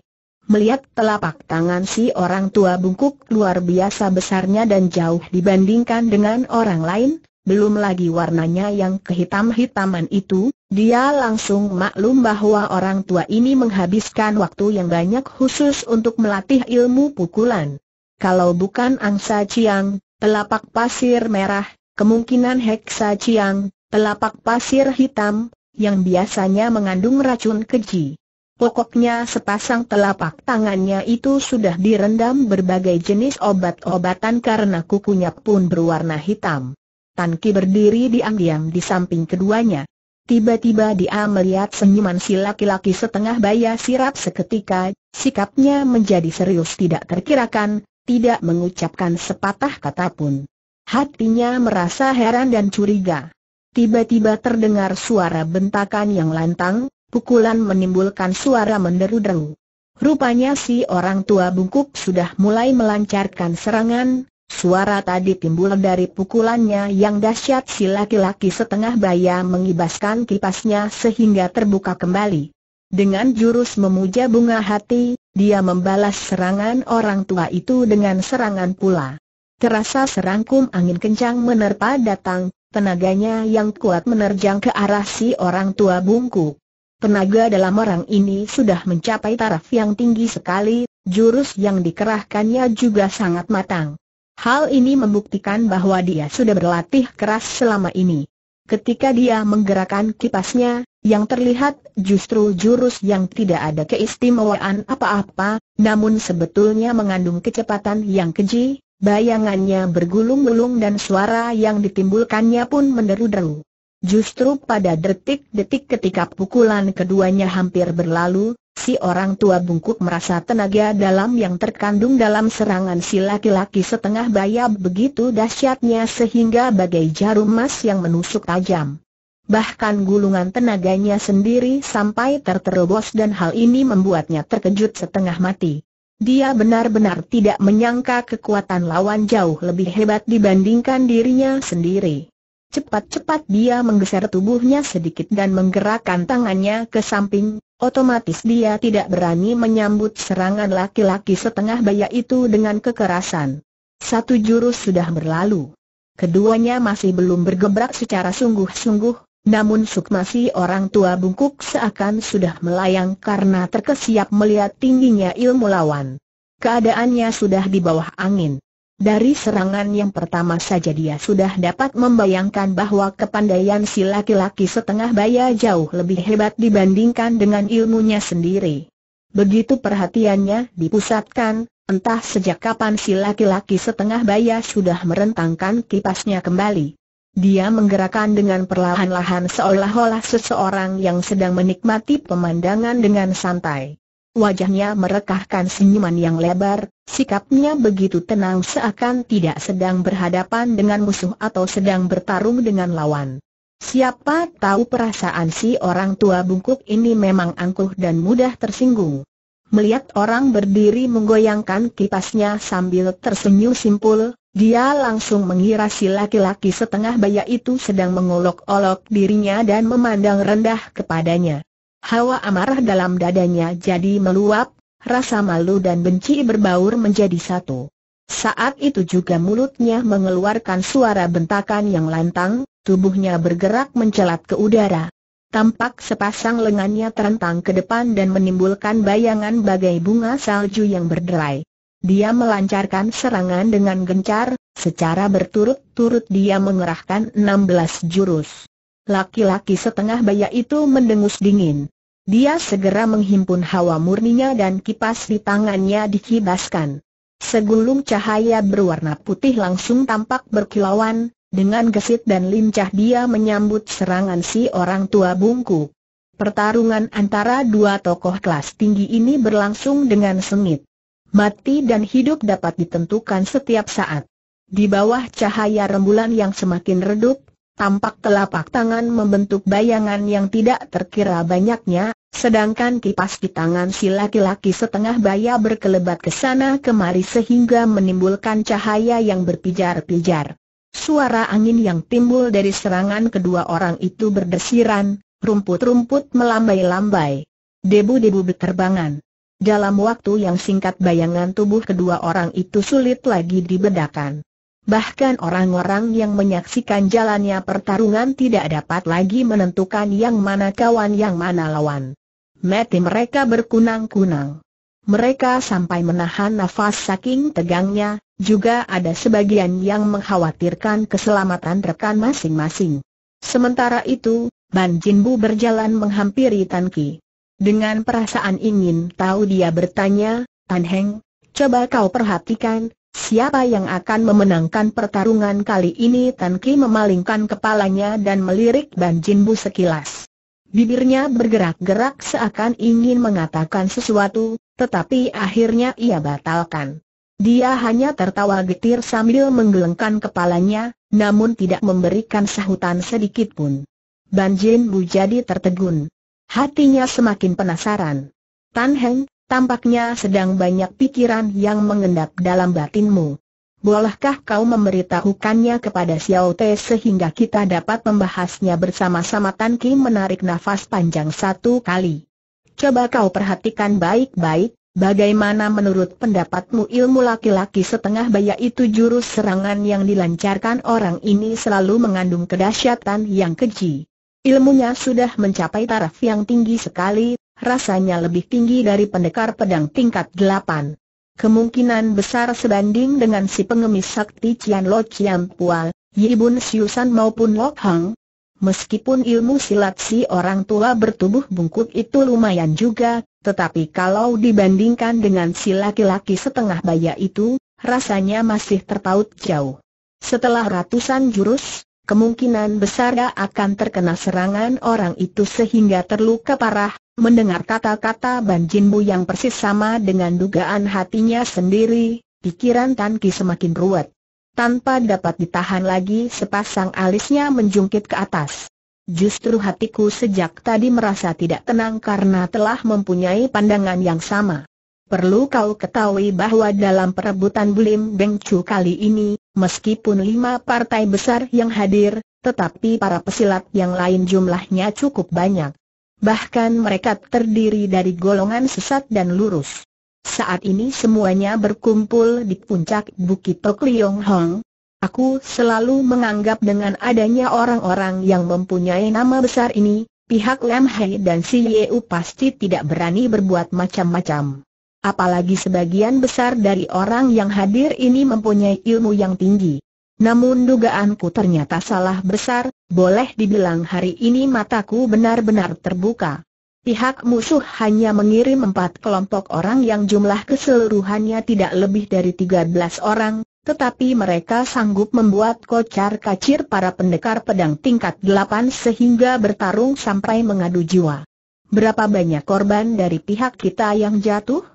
Melihat telapak tangan si orang tua bungkuk luar biasa besarnya dan jauh dibandingkan dengan orang lain, belum lagi warnanya yang kehitam-hitaman itu, dia langsung maklum bahwa orang tua ini menghabiskan waktu yang banyak khusus untuk melatih ilmu pukulan. Kalau bukan angsa ciang, telapak pasir merah, kemungkinan heksa ciang, telapak pasir hitam, yang biasanya mengandung racun keji. Pokoknya sepasang telapak tangannya itu sudah direndam berbagai jenis obat-obatan karena kukunya pun berwarna hitam. Tan Ki berdiri diam-diam di samping keduanya. Tiba-tiba dia melihat senyuman si laki-laki setengah baya sirap seketika, sikapnya menjadi serius tidak terkirakan, tidak mengucapkan sepatah kata pun. Hatinya merasa heran dan curiga. Tiba-tiba terdengar suara bentakan yang lantang, pukulan menimbulkan suara menderu-deru. Rupanya si orang tua bungkuk sudah mulai melancarkan serangan, suara tadi timbul dari pukulannya yang dahsyat si laki-laki setengah baya mengibaskan kipasnya sehingga terbuka kembali. Dengan jurus memuja bunga hati, dia membalas serangan orang tua itu dengan serangan pula. Terasa serangkum angin kencang menerpa datang, Tenaganya yang kuat menerjang ke arah si orang tua bungku. Tenaga dalam orang ini sudah mencapai taraf yang tinggi sekali, jurus yang dikerahkannya juga sangat matang. Hal ini membuktikan bahwa dia sudah berlatih keras selama ini. Ketika dia menggerakkan kipasnya, yang terlihat justru jurus yang tidak ada keistimewaan apa-apa, namun sebetulnya mengandung kecepatan yang keji, Bayangannya bergulung-gulung dan suara yang ditimbulkannya pun menderu-deru. Justru pada detik-detik ketika pukulan keduanya hampir berlalu, si orang tua bungkuk merasa tenaga dalam yang terkandung dalam serangan si laki-laki setengah bayab begitu dahsyatnya sehingga bagai jarum emas yang menusuk tajam. Bahkan gulungan tenaganya sendiri sampai terterobos dan hal ini membuatnya terkejut setengah mati. Dia benar-benar tidak menyangka kekuatan lawan jauh lebih hebat dibandingkan dirinya sendiri. Cepat-cepat dia menggeser tubuhnya sedikit dan menggerakkan tangannya ke samping, otomatis dia tidak berani menyambut serangan laki-laki setengah baya itu dengan kekerasan. Satu jurus sudah berlalu. Keduanya masih belum bergebrak secara sungguh-sungguh, namun Sukmasi orang tua bungkuk seakan sudah melayang karena terkesiap melihat tingginya ilmu lawan. Keadaannya sudah di bawah angin. Dari serangan yang pertama saja dia sudah dapat membayangkan bahwa kepandaian si laki-laki setengah baya jauh lebih hebat dibandingkan dengan ilmunya sendiri. Begitu perhatiannya dipusatkan, entah sejak kapan si laki-laki setengah baya sudah merentangkan kipasnya kembali. Dia menggerakkan dengan perlahan-lahan seolah-olah seseorang yang sedang menikmati pemandangan dengan santai. Wajahnya merekahkan senyuman yang lebar, sikapnya begitu tenang seakan tidak sedang berhadapan dengan musuh atau sedang bertarung dengan lawan. Siapa tahu perasaan si orang tua bungkuk ini memang angkuh dan mudah tersinggung. Melihat orang berdiri menggoyangkan kipasnya sambil tersenyum simpul, dia langsung mengira si laki-laki setengah baya itu sedang mengolok-olok dirinya dan memandang rendah kepadanya. Hawa amarah dalam dadanya jadi meluap, rasa malu dan benci berbaur menjadi satu. Saat itu juga mulutnya mengeluarkan suara bentakan yang lantang, tubuhnya bergerak mencelat ke udara. Tampak sepasang lengannya terentang ke depan dan menimbulkan bayangan bagai bunga salju yang berderai. Dia melancarkan serangan dengan gencar, secara berturut-turut dia mengerahkan 16 jurus. Laki-laki setengah baya itu mendengus dingin. Dia segera menghimpun hawa murninya dan kipas di tangannya dikibaskan. Segulung cahaya berwarna putih langsung tampak berkilauan, dengan gesit dan lincah dia menyambut serangan si orang tua bungku. Pertarungan antara dua tokoh kelas tinggi ini berlangsung dengan sengit mati dan hidup dapat ditentukan setiap saat. Di bawah cahaya rembulan yang semakin redup, tampak telapak tangan membentuk bayangan yang tidak terkira banyaknya, sedangkan kipas di tangan si laki-laki setengah baya berkelebat ke sana kemari sehingga menimbulkan cahaya yang berpijar-pijar. Suara angin yang timbul dari serangan kedua orang itu berdesiran, rumput-rumput melambai-lambai. Debu-debu berterbangan. Dalam waktu yang singkat bayangan tubuh kedua orang itu sulit lagi dibedakan. Bahkan orang-orang yang menyaksikan jalannya pertarungan tidak dapat lagi menentukan yang mana kawan yang mana lawan. Mati mereka berkunang-kunang. Mereka sampai menahan nafas saking tegangnya, juga ada sebagian yang mengkhawatirkan keselamatan rekan masing-masing. Sementara itu, Ban Jinbu berjalan menghampiri Tan Ki. Dengan perasaan ingin tahu dia bertanya, Tan Heng, coba kau perhatikan, Siapa yang akan memenangkan pertarungan kali ini Tan Ki memalingkan kepalanya dan melirik Ban Jin Bu sekilas. Bibirnya bergerak-gerak seakan ingin mengatakan sesuatu, tetapi akhirnya ia batalkan. Dia hanya tertawa getir sambil menggelengkan kepalanya, namun tidak memberikan sahutan sedikitpun. Ban Jin Bu jadi tertegun. Hatinya semakin penasaran. Tan Heng, tampaknya sedang banyak pikiran yang mengendap dalam batinmu. Bolehkah kau memberitahukannya kepada Xiao Te sehingga kita dapat membahasnya bersama-sama Tan Ki menarik nafas panjang satu kali. Coba kau perhatikan baik-baik, bagaimana menurut pendapatmu ilmu laki-laki setengah baya itu jurus serangan yang dilancarkan orang ini selalu mengandung kedahsyatan yang keji. Ilmunya sudah mencapai taraf yang tinggi sekali, rasanya lebih tinggi dari pendekar pedang tingkat delapan. Kemungkinan besar sebanding dengan si pengemis sakti Cian Lo Cian Pual, Yibun Siusan maupun Lok Hang. Meskipun ilmu silat si orang tua bertubuh bungkuk itu lumayan juga, tetapi kalau dibandingkan dengan si laki-laki setengah baya itu, rasanya masih terpaut jauh. Setelah ratusan jurus, kemungkinan besar dia akan terkena serangan orang itu sehingga terluka parah. Mendengar kata-kata Ban Jinbu yang persis sama dengan dugaan hatinya sendiri, pikiran Tan Ki semakin ruwet. Tanpa dapat ditahan lagi sepasang alisnya menjungkit ke atas. Justru hatiku sejak tadi merasa tidak tenang karena telah mempunyai pandangan yang sama. Perlu kau ketahui bahwa dalam perebutan Bulim Beng Chu kali ini, meskipun lima partai besar yang hadir, tetapi para pesilat yang lain jumlahnya cukup banyak. Bahkan mereka terdiri dari golongan sesat dan lurus. Saat ini semuanya berkumpul di puncak Bukit Tok Liong Hong. Aku selalu menganggap dengan adanya orang-orang yang mempunyai nama besar ini, pihak Lam Hai dan Si Yeu pasti tidak berani berbuat macam-macam. Apalagi sebagian besar dari orang yang hadir ini mempunyai ilmu yang tinggi. Namun dugaanku ternyata salah besar, boleh dibilang hari ini mataku benar-benar terbuka. Pihak musuh hanya mengirim empat kelompok orang yang jumlah keseluruhannya tidak lebih dari 13 orang, tetapi mereka sanggup membuat kocar kacir para pendekar pedang tingkat 8 sehingga bertarung sampai mengadu jiwa. Berapa banyak korban dari pihak kita yang jatuh?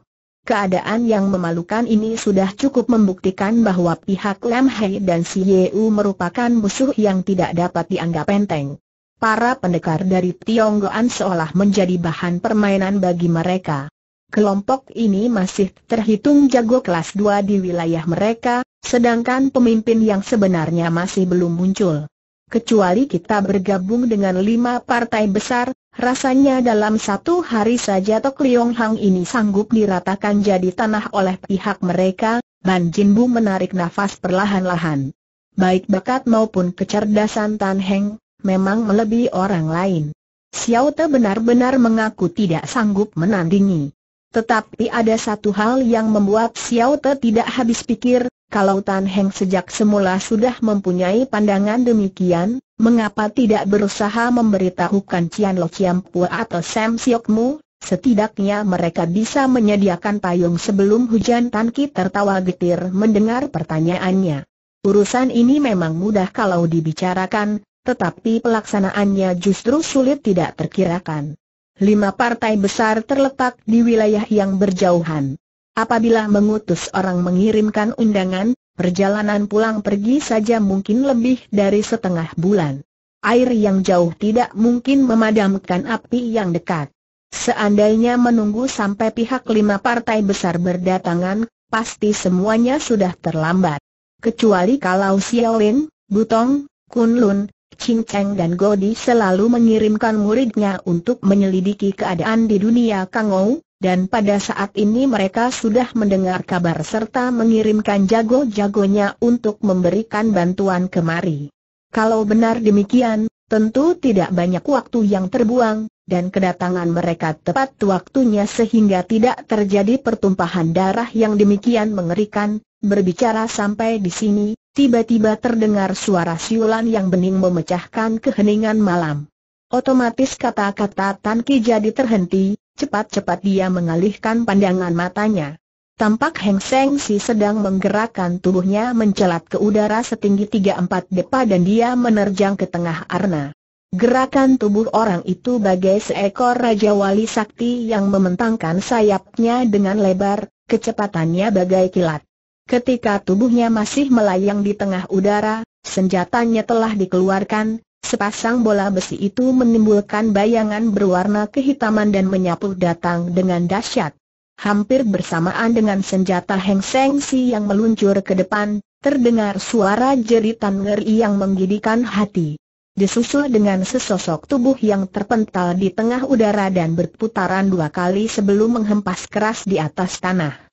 Keadaan yang memalukan ini sudah cukup membuktikan bahwa pihak Lam Hei dan Si Yeu merupakan musuh yang tidak dapat dianggap enteng. Para pendekar dari Tionggoan seolah menjadi bahan permainan bagi mereka. Kelompok ini masih terhitung jago kelas 2 di wilayah mereka, sedangkan pemimpin yang sebenarnya masih belum muncul. Kecuali kita bergabung dengan lima partai besar, rasanya dalam satu hari saja Tok Liong Hang ini sanggup diratakan jadi tanah oleh pihak mereka, Ban Jin Bu menarik nafas perlahan-lahan. Baik bakat maupun kecerdasan Tan Heng, memang melebihi orang lain. Xiao Te benar-benar mengaku tidak sanggup menandingi. Tetapi ada satu hal yang membuat Xiao Te tidak habis pikir, kalau Tan Heng sejak semula sudah mempunyai pandangan demikian, mengapa tidak berusaha memberitahukan Cian Lo Chiam Pua atau Sam Siok Mu, setidaknya mereka bisa menyediakan payung sebelum hujan Tan Ki tertawa getir mendengar pertanyaannya. Urusan ini memang mudah kalau dibicarakan, tetapi pelaksanaannya justru sulit tidak terkirakan lima partai besar terletak di wilayah yang berjauhan. Apabila mengutus orang mengirimkan undangan, perjalanan pulang pergi saja mungkin lebih dari setengah bulan. Air yang jauh tidak mungkin memadamkan api yang dekat. Seandainya menunggu sampai pihak lima partai besar berdatangan, pasti semuanya sudah terlambat. Kecuali kalau Xiaolin, Butong, Kunlun, Cheng dan Godi selalu mengirimkan muridnya untuk menyelidiki keadaan di dunia Kangou, dan pada saat ini mereka sudah mendengar kabar serta mengirimkan jago-jagonya untuk memberikan bantuan kemari. Kalau benar demikian, tentu tidak banyak waktu yang terbuang, dan kedatangan mereka tepat waktunya sehingga tidak terjadi pertumpahan darah yang demikian mengerikan. Berbicara sampai di sini, tiba-tiba terdengar suara siulan yang bening memecahkan keheningan malam. Otomatis kata-kata Tan Ki jadi terhenti, cepat-cepat dia mengalihkan pandangan matanya. Tampak Heng Seng Si sedang menggerakkan tubuhnya mencelat ke udara setinggi 3-4 depa dan dia menerjang ke tengah arna. Gerakan tubuh orang itu bagai seekor Raja Wali Sakti yang mementangkan sayapnya dengan lebar, kecepatannya bagai kilat. Ketika tubuhnya masih melayang di tengah udara, senjatanya telah dikeluarkan, sepasang bola besi itu menimbulkan bayangan berwarna kehitaman dan menyapu datang dengan dahsyat. Hampir bersamaan dengan senjata Heng Seng Si yang meluncur ke depan, terdengar suara jeritan ngeri yang menggidikan hati. Disusul dengan sesosok tubuh yang terpental di tengah udara dan berputaran dua kali sebelum menghempas keras di atas tanah.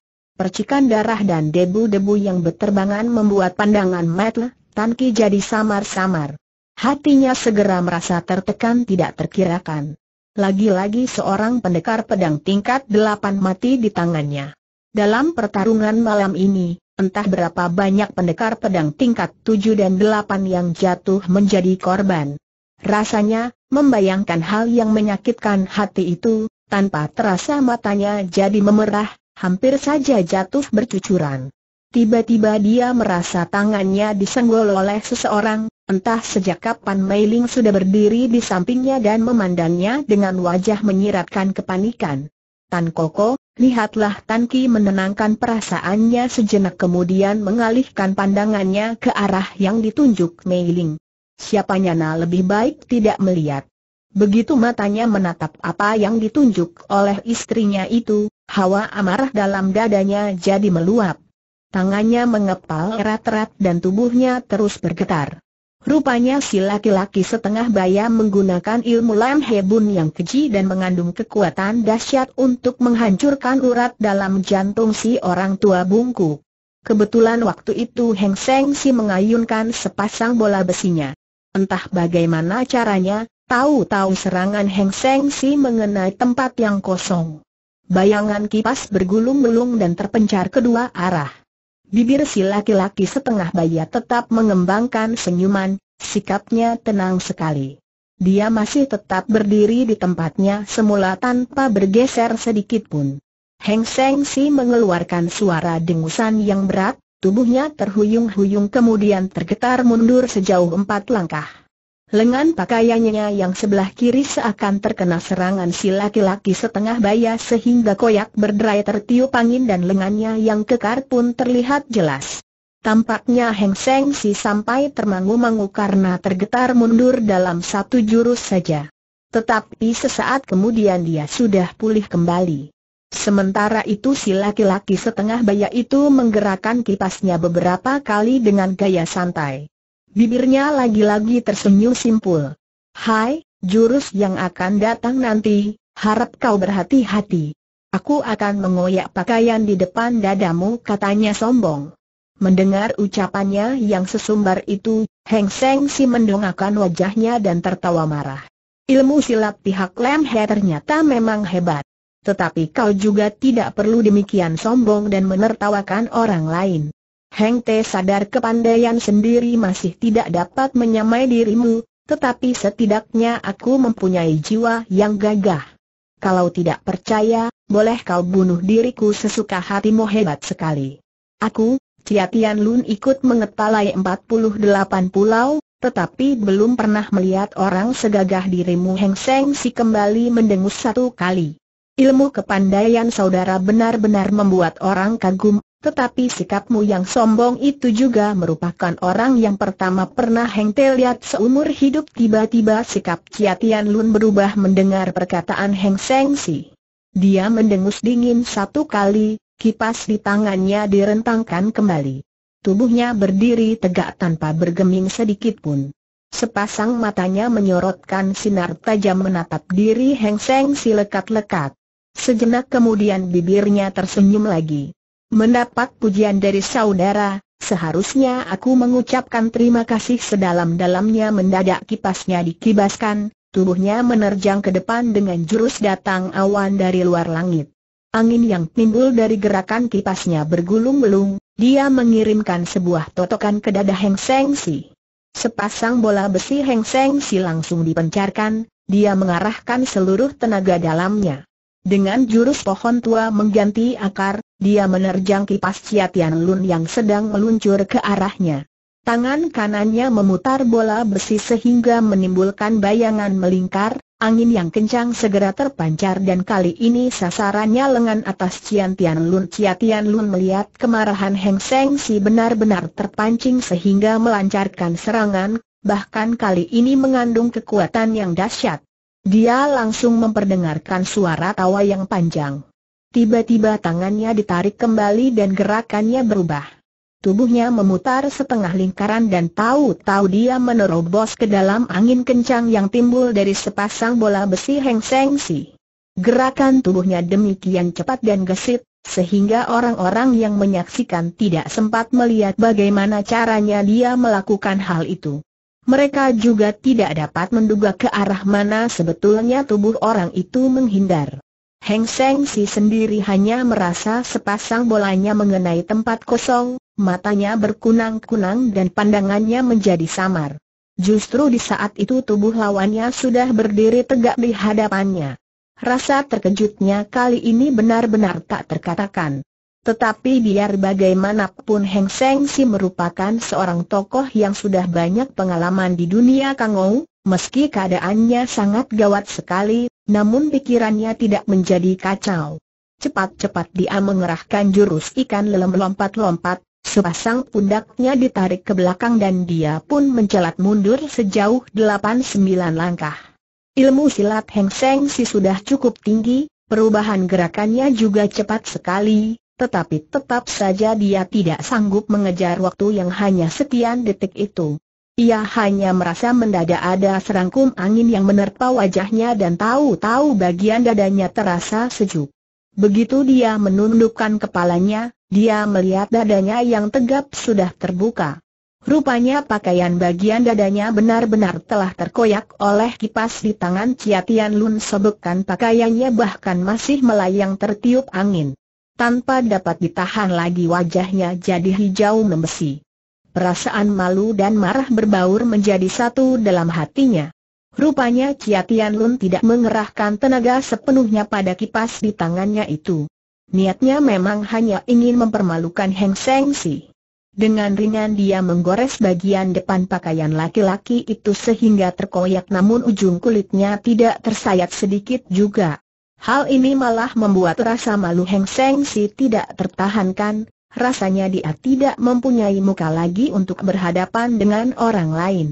Percikan darah dan debu-debu yang berterbangan membuat pandangan Matt tanki jadi samar-samar. Hatinya segera merasa tertekan tidak terkirakan. Lagi-lagi seorang pendekar pedang tingkat delapan mati di tangannya. Dalam pertarungan malam ini, entah berapa banyak pendekar pedang tingkat tujuh dan delapan yang jatuh menjadi korban. Rasanya, membayangkan hal yang menyakitkan hati itu, tanpa terasa matanya jadi memerah, hampir saja jatuh bercucuran. Tiba-tiba dia merasa tangannya disenggol oleh seseorang, entah sejak kapan Mei Ling sudah berdiri di sampingnya dan memandangnya dengan wajah menyiratkan kepanikan. Tan Koko, lihatlah Tan Ki menenangkan perasaannya sejenak kemudian mengalihkan pandangannya ke arah yang ditunjuk Ling. Siapanya na lebih baik tidak melihat. Begitu matanya menatap apa yang ditunjuk oleh istrinya itu, Hawa amarah dalam dadanya jadi meluap. Tangannya mengepal erat-erat dan tubuhnya terus bergetar. Rupanya si laki-laki setengah baya menggunakan ilmu Lam Hebun yang keji dan mengandung kekuatan dahsyat untuk menghancurkan urat dalam jantung si orang tua bungku. Kebetulan waktu itu Heng Seng Si mengayunkan sepasang bola besinya. Entah bagaimana caranya, tahu-tahu serangan Heng Seng Si mengenai tempat yang kosong. Bayangan kipas bergulung-gulung dan terpencar kedua arah. Bibir si laki-laki setengah baya tetap mengembangkan senyuman, sikapnya tenang sekali. Dia masih tetap berdiri di tempatnya semula tanpa bergeser sedikitpun. pun. Heng Seng Si mengeluarkan suara dengusan yang berat, tubuhnya terhuyung-huyung kemudian tergetar mundur sejauh empat langkah. Lengan pakaiannya yang sebelah kiri seakan terkena serangan si laki-laki setengah baya sehingga koyak berderai tertiup angin dan lengannya yang kekar pun terlihat jelas. Tampaknya Heng Seng Si sampai termangu-mangu karena tergetar mundur dalam satu jurus saja. Tetapi sesaat kemudian dia sudah pulih kembali. Sementara itu si laki-laki setengah baya itu menggerakkan kipasnya beberapa kali dengan gaya santai. Bibirnya lagi-lagi tersenyum simpul. Hai, jurus yang akan datang nanti, harap kau berhati-hati. Aku akan mengoyak pakaian di depan dadamu katanya sombong. Mendengar ucapannya yang sesumbar itu, Heng Seng Si mendongakkan wajahnya dan tertawa marah. Ilmu silat pihak Lam He ternyata memang hebat. Tetapi kau juga tidak perlu demikian sombong dan menertawakan orang lain. Heng Te sadar kepandaian sendiri masih tidak dapat menyamai dirimu, tetapi setidaknya aku mempunyai jiwa yang gagah. Kalau tidak percaya, boleh kau bunuh diriku sesuka hatimu hebat sekali. Aku, Cia Tian Lun ikut mengetalai 48 pulau, tetapi belum pernah melihat orang segagah dirimu Heng Seng si kembali mendengus satu kali. Ilmu kepandaian saudara benar-benar membuat orang kagum, tetapi sikapmu yang sombong itu juga merupakan orang yang pertama pernah Heng Te lihat seumur hidup tiba-tiba sikap Chia Tian Lun berubah mendengar perkataan Heng Seng Si. Dia mendengus dingin satu kali, kipas di tangannya direntangkan kembali. Tubuhnya berdiri tegak tanpa bergeming sedikit pun. Sepasang matanya menyorotkan sinar tajam menatap diri Heng Seng Si lekat-lekat. Sejenak kemudian bibirnya tersenyum lagi. Mendapat pujian dari saudara, seharusnya aku mengucapkan terima kasih sedalam-dalamnya mendadak kipasnya dikibaskan, tubuhnya menerjang ke depan dengan jurus datang awan dari luar langit. Angin yang timbul dari gerakan kipasnya bergulung-gulung, dia mengirimkan sebuah totokan ke dada Heng Seng Si. Sepasang bola besi Heng Seng Si langsung dipencarkan, dia mengarahkan seluruh tenaga dalamnya. Dengan jurus pohon tua mengganti akar, dia menerjang kipas Cia Tian Lun yang sedang meluncur ke arahnya. Tangan kanannya memutar bola besi sehingga menimbulkan bayangan melingkar, angin yang kencang segera terpancar dan kali ini sasarannya lengan atas Cian Tian Lun. Cian Tian Lun melihat kemarahan Heng Seng Si benar-benar terpancing sehingga melancarkan serangan, bahkan kali ini mengandung kekuatan yang dahsyat. Dia langsung memperdengarkan suara tawa yang panjang. Tiba-tiba tangannya ditarik kembali dan gerakannya berubah. Tubuhnya memutar setengah lingkaran dan tahu-tahu dia menerobos ke dalam angin kencang yang timbul dari sepasang bola besi Heng Seng Si. Gerakan tubuhnya demikian cepat dan gesit, sehingga orang-orang yang menyaksikan tidak sempat melihat bagaimana caranya dia melakukan hal itu. Mereka juga tidak dapat menduga ke arah mana sebetulnya tubuh orang itu menghindar. Heng Seng Si sendiri hanya merasa sepasang bolanya mengenai tempat kosong, matanya berkunang-kunang dan pandangannya menjadi samar. Justru di saat itu tubuh lawannya sudah berdiri tegak di hadapannya. Rasa terkejutnya kali ini benar-benar tak terkatakan. Tetapi biar bagaimanapun Heng Seng Si merupakan seorang tokoh yang sudah banyak pengalaman di dunia Kang Ou, meski keadaannya sangat gawat sekali, namun pikirannya tidak menjadi kacau. Cepat-cepat dia mengerahkan jurus ikan lelem melompat lompat sepasang pundaknya ditarik ke belakang dan dia pun mencelat mundur sejauh 8-9 langkah. Ilmu silat Heng Seng Si sudah cukup tinggi, perubahan gerakannya juga cepat sekali, tetapi tetap saja dia tidak sanggup mengejar waktu yang hanya sekian detik itu. Ia hanya merasa mendadak ada serangkum angin yang menerpa wajahnya dan tahu-tahu bagian dadanya terasa sejuk. Begitu dia menundukkan kepalanya, dia melihat dadanya yang tegap sudah terbuka. Rupanya pakaian bagian dadanya benar-benar telah terkoyak oleh kipas di tangan Ciatian Lun sebekan pakaiannya bahkan masih melayang tertiup angin. Tanpa dapat ditahan lagi wajahnya jadi hijau membesi. Perasaan malu dan marah berbaur menjadi satu dalam hatinya. Rupanya Chia Tian Lun tidak mengerahkan tenaga sepenuhnya pada kipas di tangannya itu. Niatnya memang hanya ingin mempermalukan Heng Seng Si. Dengan ringan dia menggores bagian depan pakaian laki-laki itu sehingga terkoyak namun ujung kulitnya tidak tersayat sedikit juga. Hal ini malah membuat rasa malu Heng Seng Si tidak tertahankan, rasanya dia tidak mempunyai muka lagi untuk berhadapan dengan orang lain.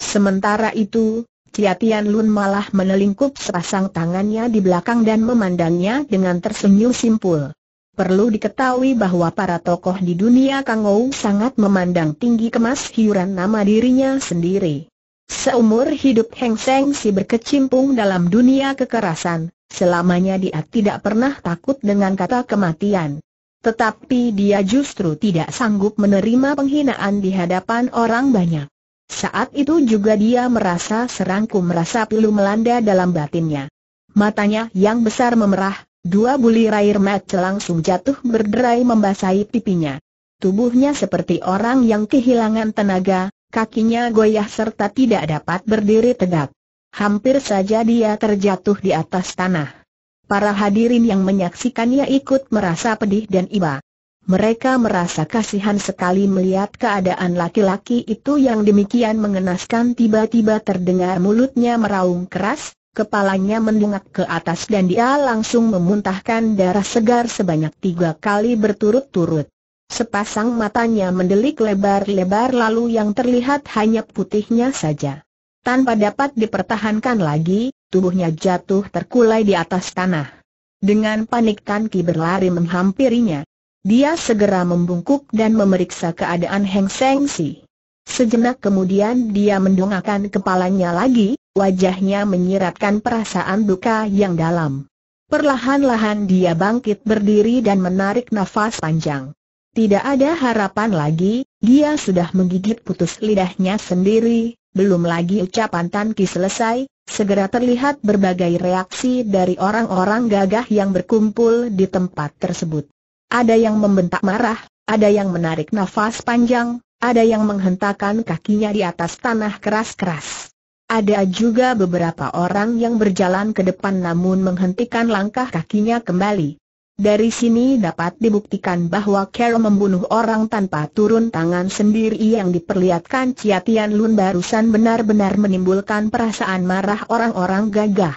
Sementara itu, Chia Tian Lun malah menelingkup sepasang tangannya di belakang dan memandangnya dengan tersenyum simpul. Perlu diketahui bahwa para tokoh di dunia Kang Kangou sangat memandang tinggi kemas hiuran nama dirinya sendiri. Seumur hidup Heng Seng si berkecimpung dalam dunia kekerasan, Selamanya dia tidak pernah takut dengan kata kematian. Tetapi dia justru tidak sanggup menerima penghinaan di hadapan orang banyak. Saat itu juga dia merasa serangku merasa pilu melanda dalam batinnya. Matanya yang besar memerah, dua bulir air mata langsung jatuh berderai membasahi pipinya. Tubuhnya seperti orang yang kehilangan tenaga, kakinya goyah serta tidak dapat berdiri tegak hampir saja dia terjatuh di atas tanah. Para hadirin yang menyaksikannya ikut merasa pedih dan iba. Mereka merasa kasihan sekali melihat keadaan laki-laki itu yang demikian mengenaskan tiba-tiba terdengar mulutnya meraung keras, kepalanya mendungak ke atas dan dia langsung memuntahkan darah segar sebanyak tiga kali berturut-turut. Sepasang matanya mendelik lebar-lebar lalu yang terlihat hanya putihnya saja. Tanpa dapat dipertahankan lagi, tubuhnya jatuh terkulai di atas tanah. Dengan panik Tan Ki berlari menghampirinya. Dia segera membungkuk dan memeriksa keadaan Heng Seng Si. Sejenak kemudian dia mendongakkan kepalanya lagi, wajahnya menyiratkan perasaan duka yang dalam. Perlahan-lahan dia bangkit berdiri dan menarik nafas panjang. Tidak ada harapan lagi, dia sudah menggigit putus lidahnya sendiri, belum lagi ucapan Tan Ki selesai, segera terlihat berbagai reaksi dari orang-orang gagah yang berkumpul di tempat tersebut. Ada yang membentak marah, ada yang menarik nafas panjang, ada yang menghentakkan kakinya di atas tanah keras-keras. Ada juga beberapa orang yang berjalan ke depan namun menghentikan langkah kakinya kembali. Dari sini dapat dibuktikan bahwa Carol membunuh orang tanpa turun tangan sendiri yang diperlihatkan Chia Tian Lun barusan benar-benar menimbulkan perasaan marah orang-orang gagah.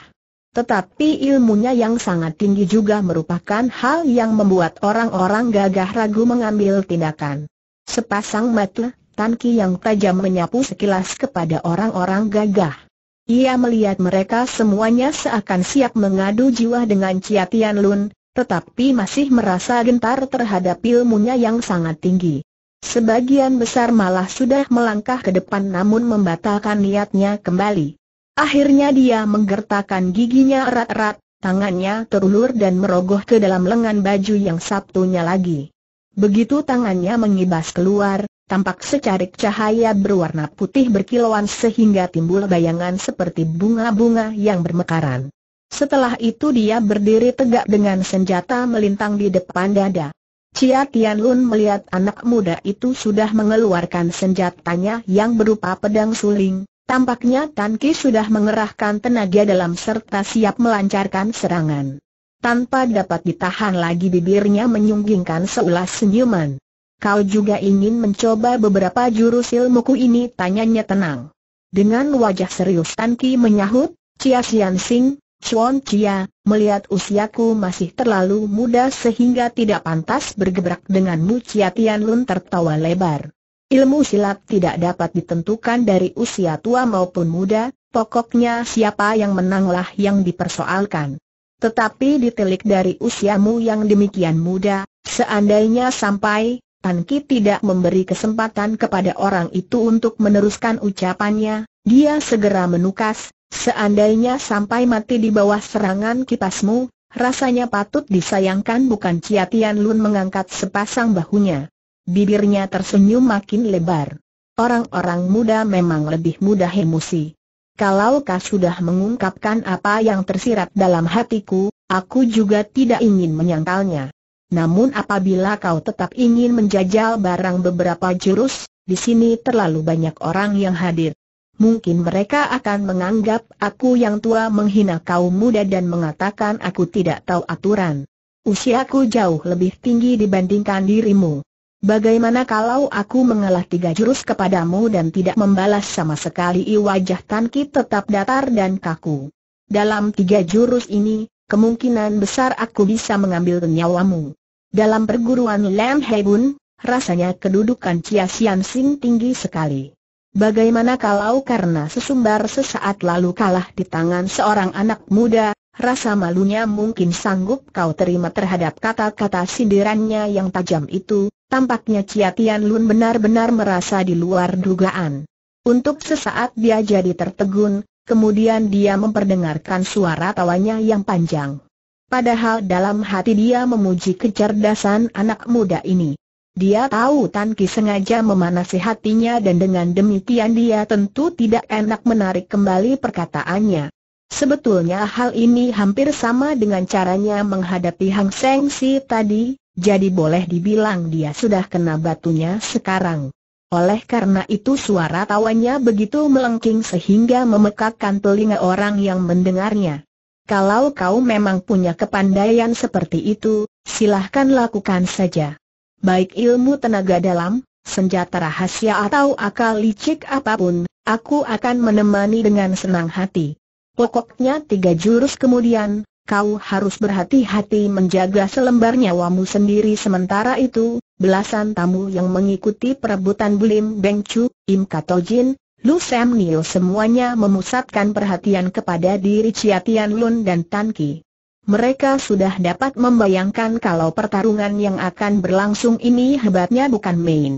Tetapi ilmunya yang sangat tinggi juga merupakan hal yang membuat orang-orang gagah ragu mengambil tindakan. Sepasang mata, Tan yang tajam menyapu sekilas kepada orang-orang gagah. Ia melihat mereka semuanya seakan siap mengadu jiwa dengan Chia Tian Lun, tetapi masih merasa gentar terhadap ilmunya yang sangat tinggi. Sebagian besar malah sudah melangkah ke depan namun membatalkan niatnya kembali. Akhirnya dia menggertakkan giginya erat-erat, tangannya terulur dan merogoh ke dalam lengan baju yang satunya lagi. Begitu tangannya mengibas keluar, tampak secarik cahaya berwarna putih berkilauan sehingga timbul bayangan seperti bunga-bunga yang bermekaran. Setelah itu dia berdiri tegak dengan senjata melintang di depan dada. Cia Tianlun melihat anak muda itu sudah mengeluarkan senjatanya yang berupa pedang suling. Tampaknya Tan Ki sudah mengerahkan tenaga dalam serta siap melancarkan serangan. Tanpa dapat ditahan lagi bibirnya menyunggingkan seulas senyuman. Kau juga ingin mencoba beberapa jurus ilmuku ini? Tanyanya tenang. Dengan wajah serius Tan Ki menyahut, Cia Sian Sing, Chuan Chia, melihat usiaku masih terlalu muda sehingga tidak pantas bergebrak denganmu Chia Tian Lun tertawa lebar. Ilmu silat tidak dapat ditentukan dari usia tua maupun muda, pokoknya siapa yang menanglah yang dipersoalkan. Tetapi ditelik dari usiamu yang demikian muda, seandainya sampai, Tan Ki tidak memberi kesempatan kepada orang itu untuk meneruskan ucapannya, dia segera menukas, Seandainya sampai mati di bawah serangan kipasmu, rasanya patut disayangkan bukan Cia Tian Lun mengangkat sepasang bahunya. Bibirnya tersenyum makin lebar. Orang-orang muda memang lebih mudah emosi. Kalau kau sudah mengungkapkan apa yang tersirat dalam hatiku, aku juga tidak ingin menyangkalnya. Namun apabila kau tetap ingin menjajal barang beberapa jurus, di sini terlalu banyak orang yang hadir. Mungkin mereka akan menganggap aku yang tua menghina kaum muda dan mengatakan aku tidak tahu aturan. Usiaku jauh lebih tinggi dibandingkan dirimu. Bagaimana kalau aku mengalah tiga jurus kepadamu dan tidak membalas sama sekali wajah Tan tetap datar dan kaku. Dalam tiga jurus ini, kemungkinan besar aku bisa mengambil nyawamu. Dalam perguruan Lam Hebun, rasanya kedudukan Chia Sian Sing tinggi sekali. Bagaimana kalau karena sesumbar sesaat lalu kalah di tangan seorang anak muda, rasa malunya mungkin sanggup kau terima terhadap kata-kata sindirannya yang tajam itu, tampaknya Chia Tian Lun benar-benar merasa di luar dugaan. Untuk sesaat dia jadi tertegun, kemudian dia memperdengarkan suara tawanya yang panjang. Padahal dalam hati dia memuji kecerdasan anak muda ini. Dia tahu Tan Ki sengaja memanasi hatinya dan dengan demikian dia tentu tidak enak menarik kembali perkataannya. Sebetulnya hal ini hampir sama dengan caranya menghadapi Hang Seng Si tadi, jadi boleh dibilang dia sudah kena batunya sekarang. Oleh karena itu suara tawanya begitu melengking sehingga memekakkan telinga orang yang mendengarnya. Kalau kau memang punya kepandaian seperti itu, silahkan lakukan saja baik ilmu tenaga dalam, senjata rahasia atau akal licik apapun, aku akan menemani dengan senang hati. Pokoknya tiga jurus kemudian, kau harus berhati-hati menjaga selembar nyawamu sendiri sementara itu, belasan tamu yang mengikuti perebutan Bulim Beng Chu, Im Katojin, Lu Sam Nio semuanya memusatkan perhatian kepada diri Chia Tian Lun dan Tan Ki. Mereka sudah dapat membayangkan kalau pertarungan yang akan berlangsung ini hebatnya bukan main.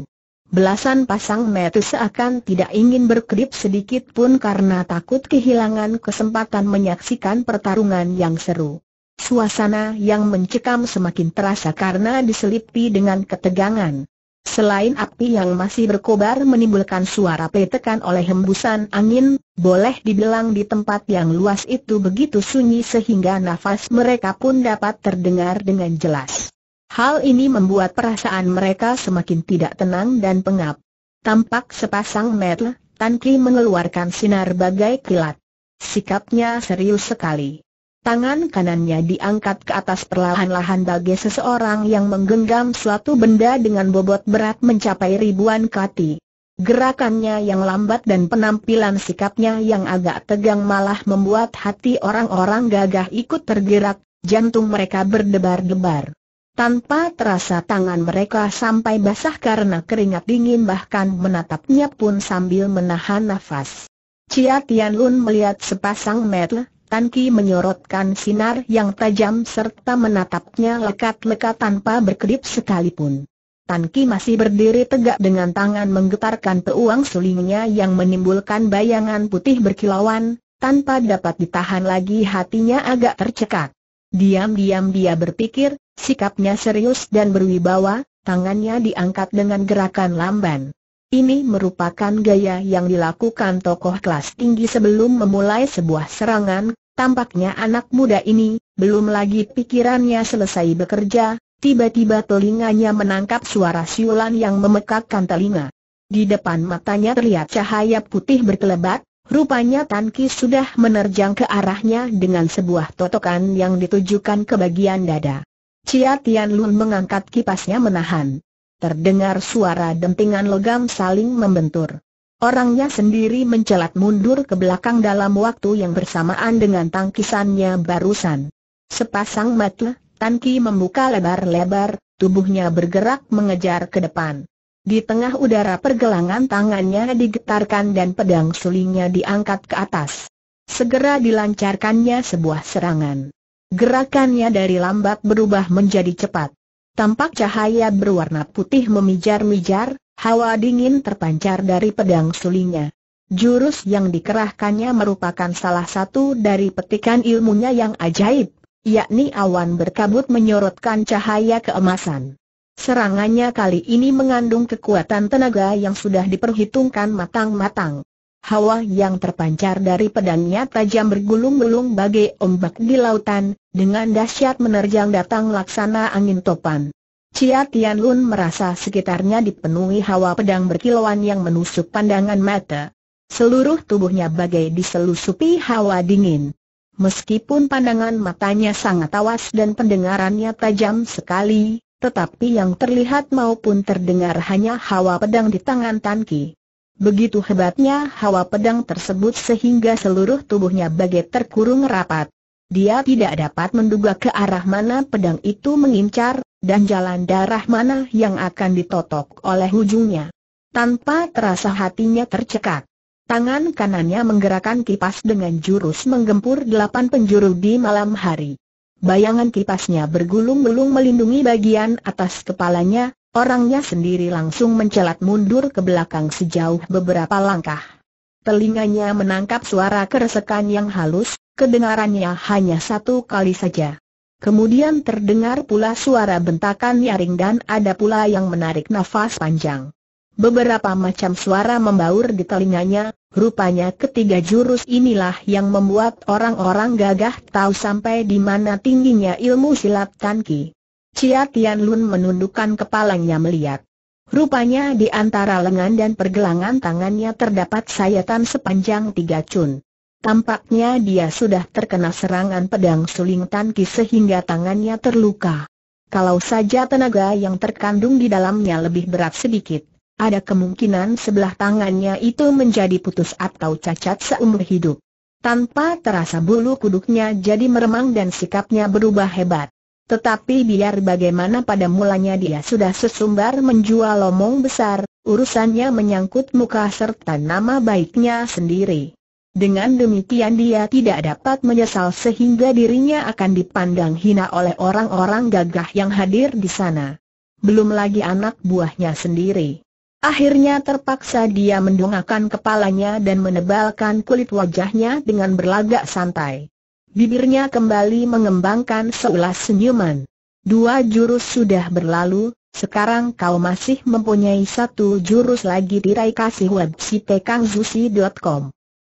Belasan pasang mata seakan tidak ingin berkedip sedikit pun karena takut kehilangan kesempatan menyaksikan pertarungan yang seru. Suasana yang mencekam semakin terasa karena diselipi dengan ketegangan. Selain api yang masih berkobar menimbulkan suara petekan oleh hembusan angin, boleh dibilang di tempat yang luas itu begitu sunyi sehingga nafas mereka pun dapat terdengar dengan jelas. Hal ini membuat perasaan mereka semakin tidak tenang dan pengap. Tampak sepasang metel, Tan Ki mengeluarkan sinar bagai kilat. Sikapnya serius sekali. Tangan kanannya diangkat ke atas perlahan-lahan bagai seseorang yang menggenggam suatu benda dengan bobot berat mencapai ribuan kati. Gerakannya yang lambat dan penampilan sikapnya yang agak tegang malah membuat hati orang-orang gagah ikut tergerak, jantung mereka berdebar-debar. Tanpa terasa tangan mereka sampai basah karena keringat dingin bahkan menatapnya pun sambil menahan nafas. Cia Tian Lun melihat sepasang metel Tan Ki menyorotkan sinar yang tajam serta menatapnya lekat-lekat tanpa berkedip sekalipun. Tan Ki masih berdiri tegak dengan tangan menggetarkan peuang sulingnya yang menimbulkan bayangan putih berkilauan, tanpa dapat ditahan lagi hatinya agak tercekat. Diam-diam dia berpikir, sikapnya serius dan berwibawa, tangannya diangkat dengan gerakan lamban. Ini merupakan gaya yang dilakukan tokoh kelas tinggi sebelum memulai sebuah serangan, tampaknya anak muda ini, belum lagi pikirannya selesai bekerja, tiba-tiba telinganya menangkap suara siulan yang memekakkan telinga. Di depan matanya terlihat cahaya putih berkelebat, rupanya tanki sudah menerjang ke arahnya dengan sebuah totokan yang ditujukan ke bagian dada. Cia Tian Lun mengangkat kipasnya menahan terdengar suara dentingan logam saling membentur. Orangnya sendiri mencelat mundur ke belakang dalam waktu yang bersamaan dengan tangkisannya barusan. Sepasang mata, tangki membuka lebar-lebar, tubuhnya bergerak mengejar ke depan. Di tengah udara pergelangan tangannya digetarkan dan pedang sulingnya diangkat ke atas. Segera dilancarkannya sebuah serangan. Gerakannya dari lambat berubah menjadi cepat. Tampak cahaya berwarna putih memijar-mijar, hawa dingin terpancar dari pedang sulingnya. Jurus yang dikerahkannya merupakan salah satu dari petikan ilmunya yang ajaib, yakni awan berkabut menyorotkan cahaya keemasan. Serangannya kali ini mengandung kekuatan tenaga yang sudah diperhitungkan matang-matang. Hawa yang terpancar dari pedangnya tajam bergulung-gulung bagai ombak di lautan, dengan dahsyat menerjang datang laksana angin topan. Cia Tian Lun merasa sekitarnya dipenuhi hawa pedang berkilauan yang menusuk pandangan mata. Seluruh tubuhnya bagai diselusupi hawa dingin. Meskipun pandangan matanya sangat awas dan pendengarannya tajam sekali, tetapi yang terlihat maupun terdengar hanya hawa pedang di tangan Tan Ki. Begitu hebatnya hawa pedang tersebut sehingga seluruh tubuhnya bagai terkurung rapat. Dia tidak dapat menduga ke arah mana pedang itu mengincar, dan jalan darah mana yang akan ditotok oleh ujungnya. Tanpa terasa hatinya tercekat. Tangan kanannya menggerakkan kipas dengan jurus menggempur delapan penjuru di malam hari. Bayangan kipasnya bergulung-gulung melindungi bagian atas kepalanya, orangnya sendiri langsung mencelat mundur ke belakang sejauh beberapa langkah. Telinganya menangkap suara keresekan yang halus, kedengarannya hanya satu kali saja. Kemudian terdengar pula suara bentakan nyaring dan ada pula yang menarik nafas panjang. Beberapa macam suara membaur di telinganya, rupanya ketiga jurus inilah yang membuat orang-orang gagah tahu sampai di mana tingginya ilmu silat tanki. Cia Lun menundukkan kepalanya melihat. Rupanya di antara lengan dan pergelangan tangannya terdapat sayatan sepanjang tiga cun. Tampaknya dia sudah terkena serangan pedang suling tangki sehingga tangannya terluka. Kalau saja tenaga yang terkandung di dalamnya lebih berat sedikit, ada kemungkinan sebelah tangannya itu menjadi putus atau cacat seumur hidup. Tanpa terasa bulu kuduknya jadi meremang dan sikapnya berubah hebat. Tetapi biar bagaimana pada mulanya dia sudah sesumbar menjual lomong besar, urusannya menyangkut muka serta nama baiknya sendiri. Dengan demikian dia tidak dapat menyesal sehingga dirinya akan dipandang hina oleh orang-orang gagah yang hadir di sana. Belum lagi anak buahnya sendiri. Akhirnya terpaksa dia mendongakkan kepalanya dan menebalkan kulit wajahnya dengan berlagak santai. Bibirnya kembali mengembangkan seulas senyuman. Dua jurus sudah berlalu, sekarang kau masih mempunyai satu jurus lagi tirai kasih di raikasiwebsitekangzusi.com.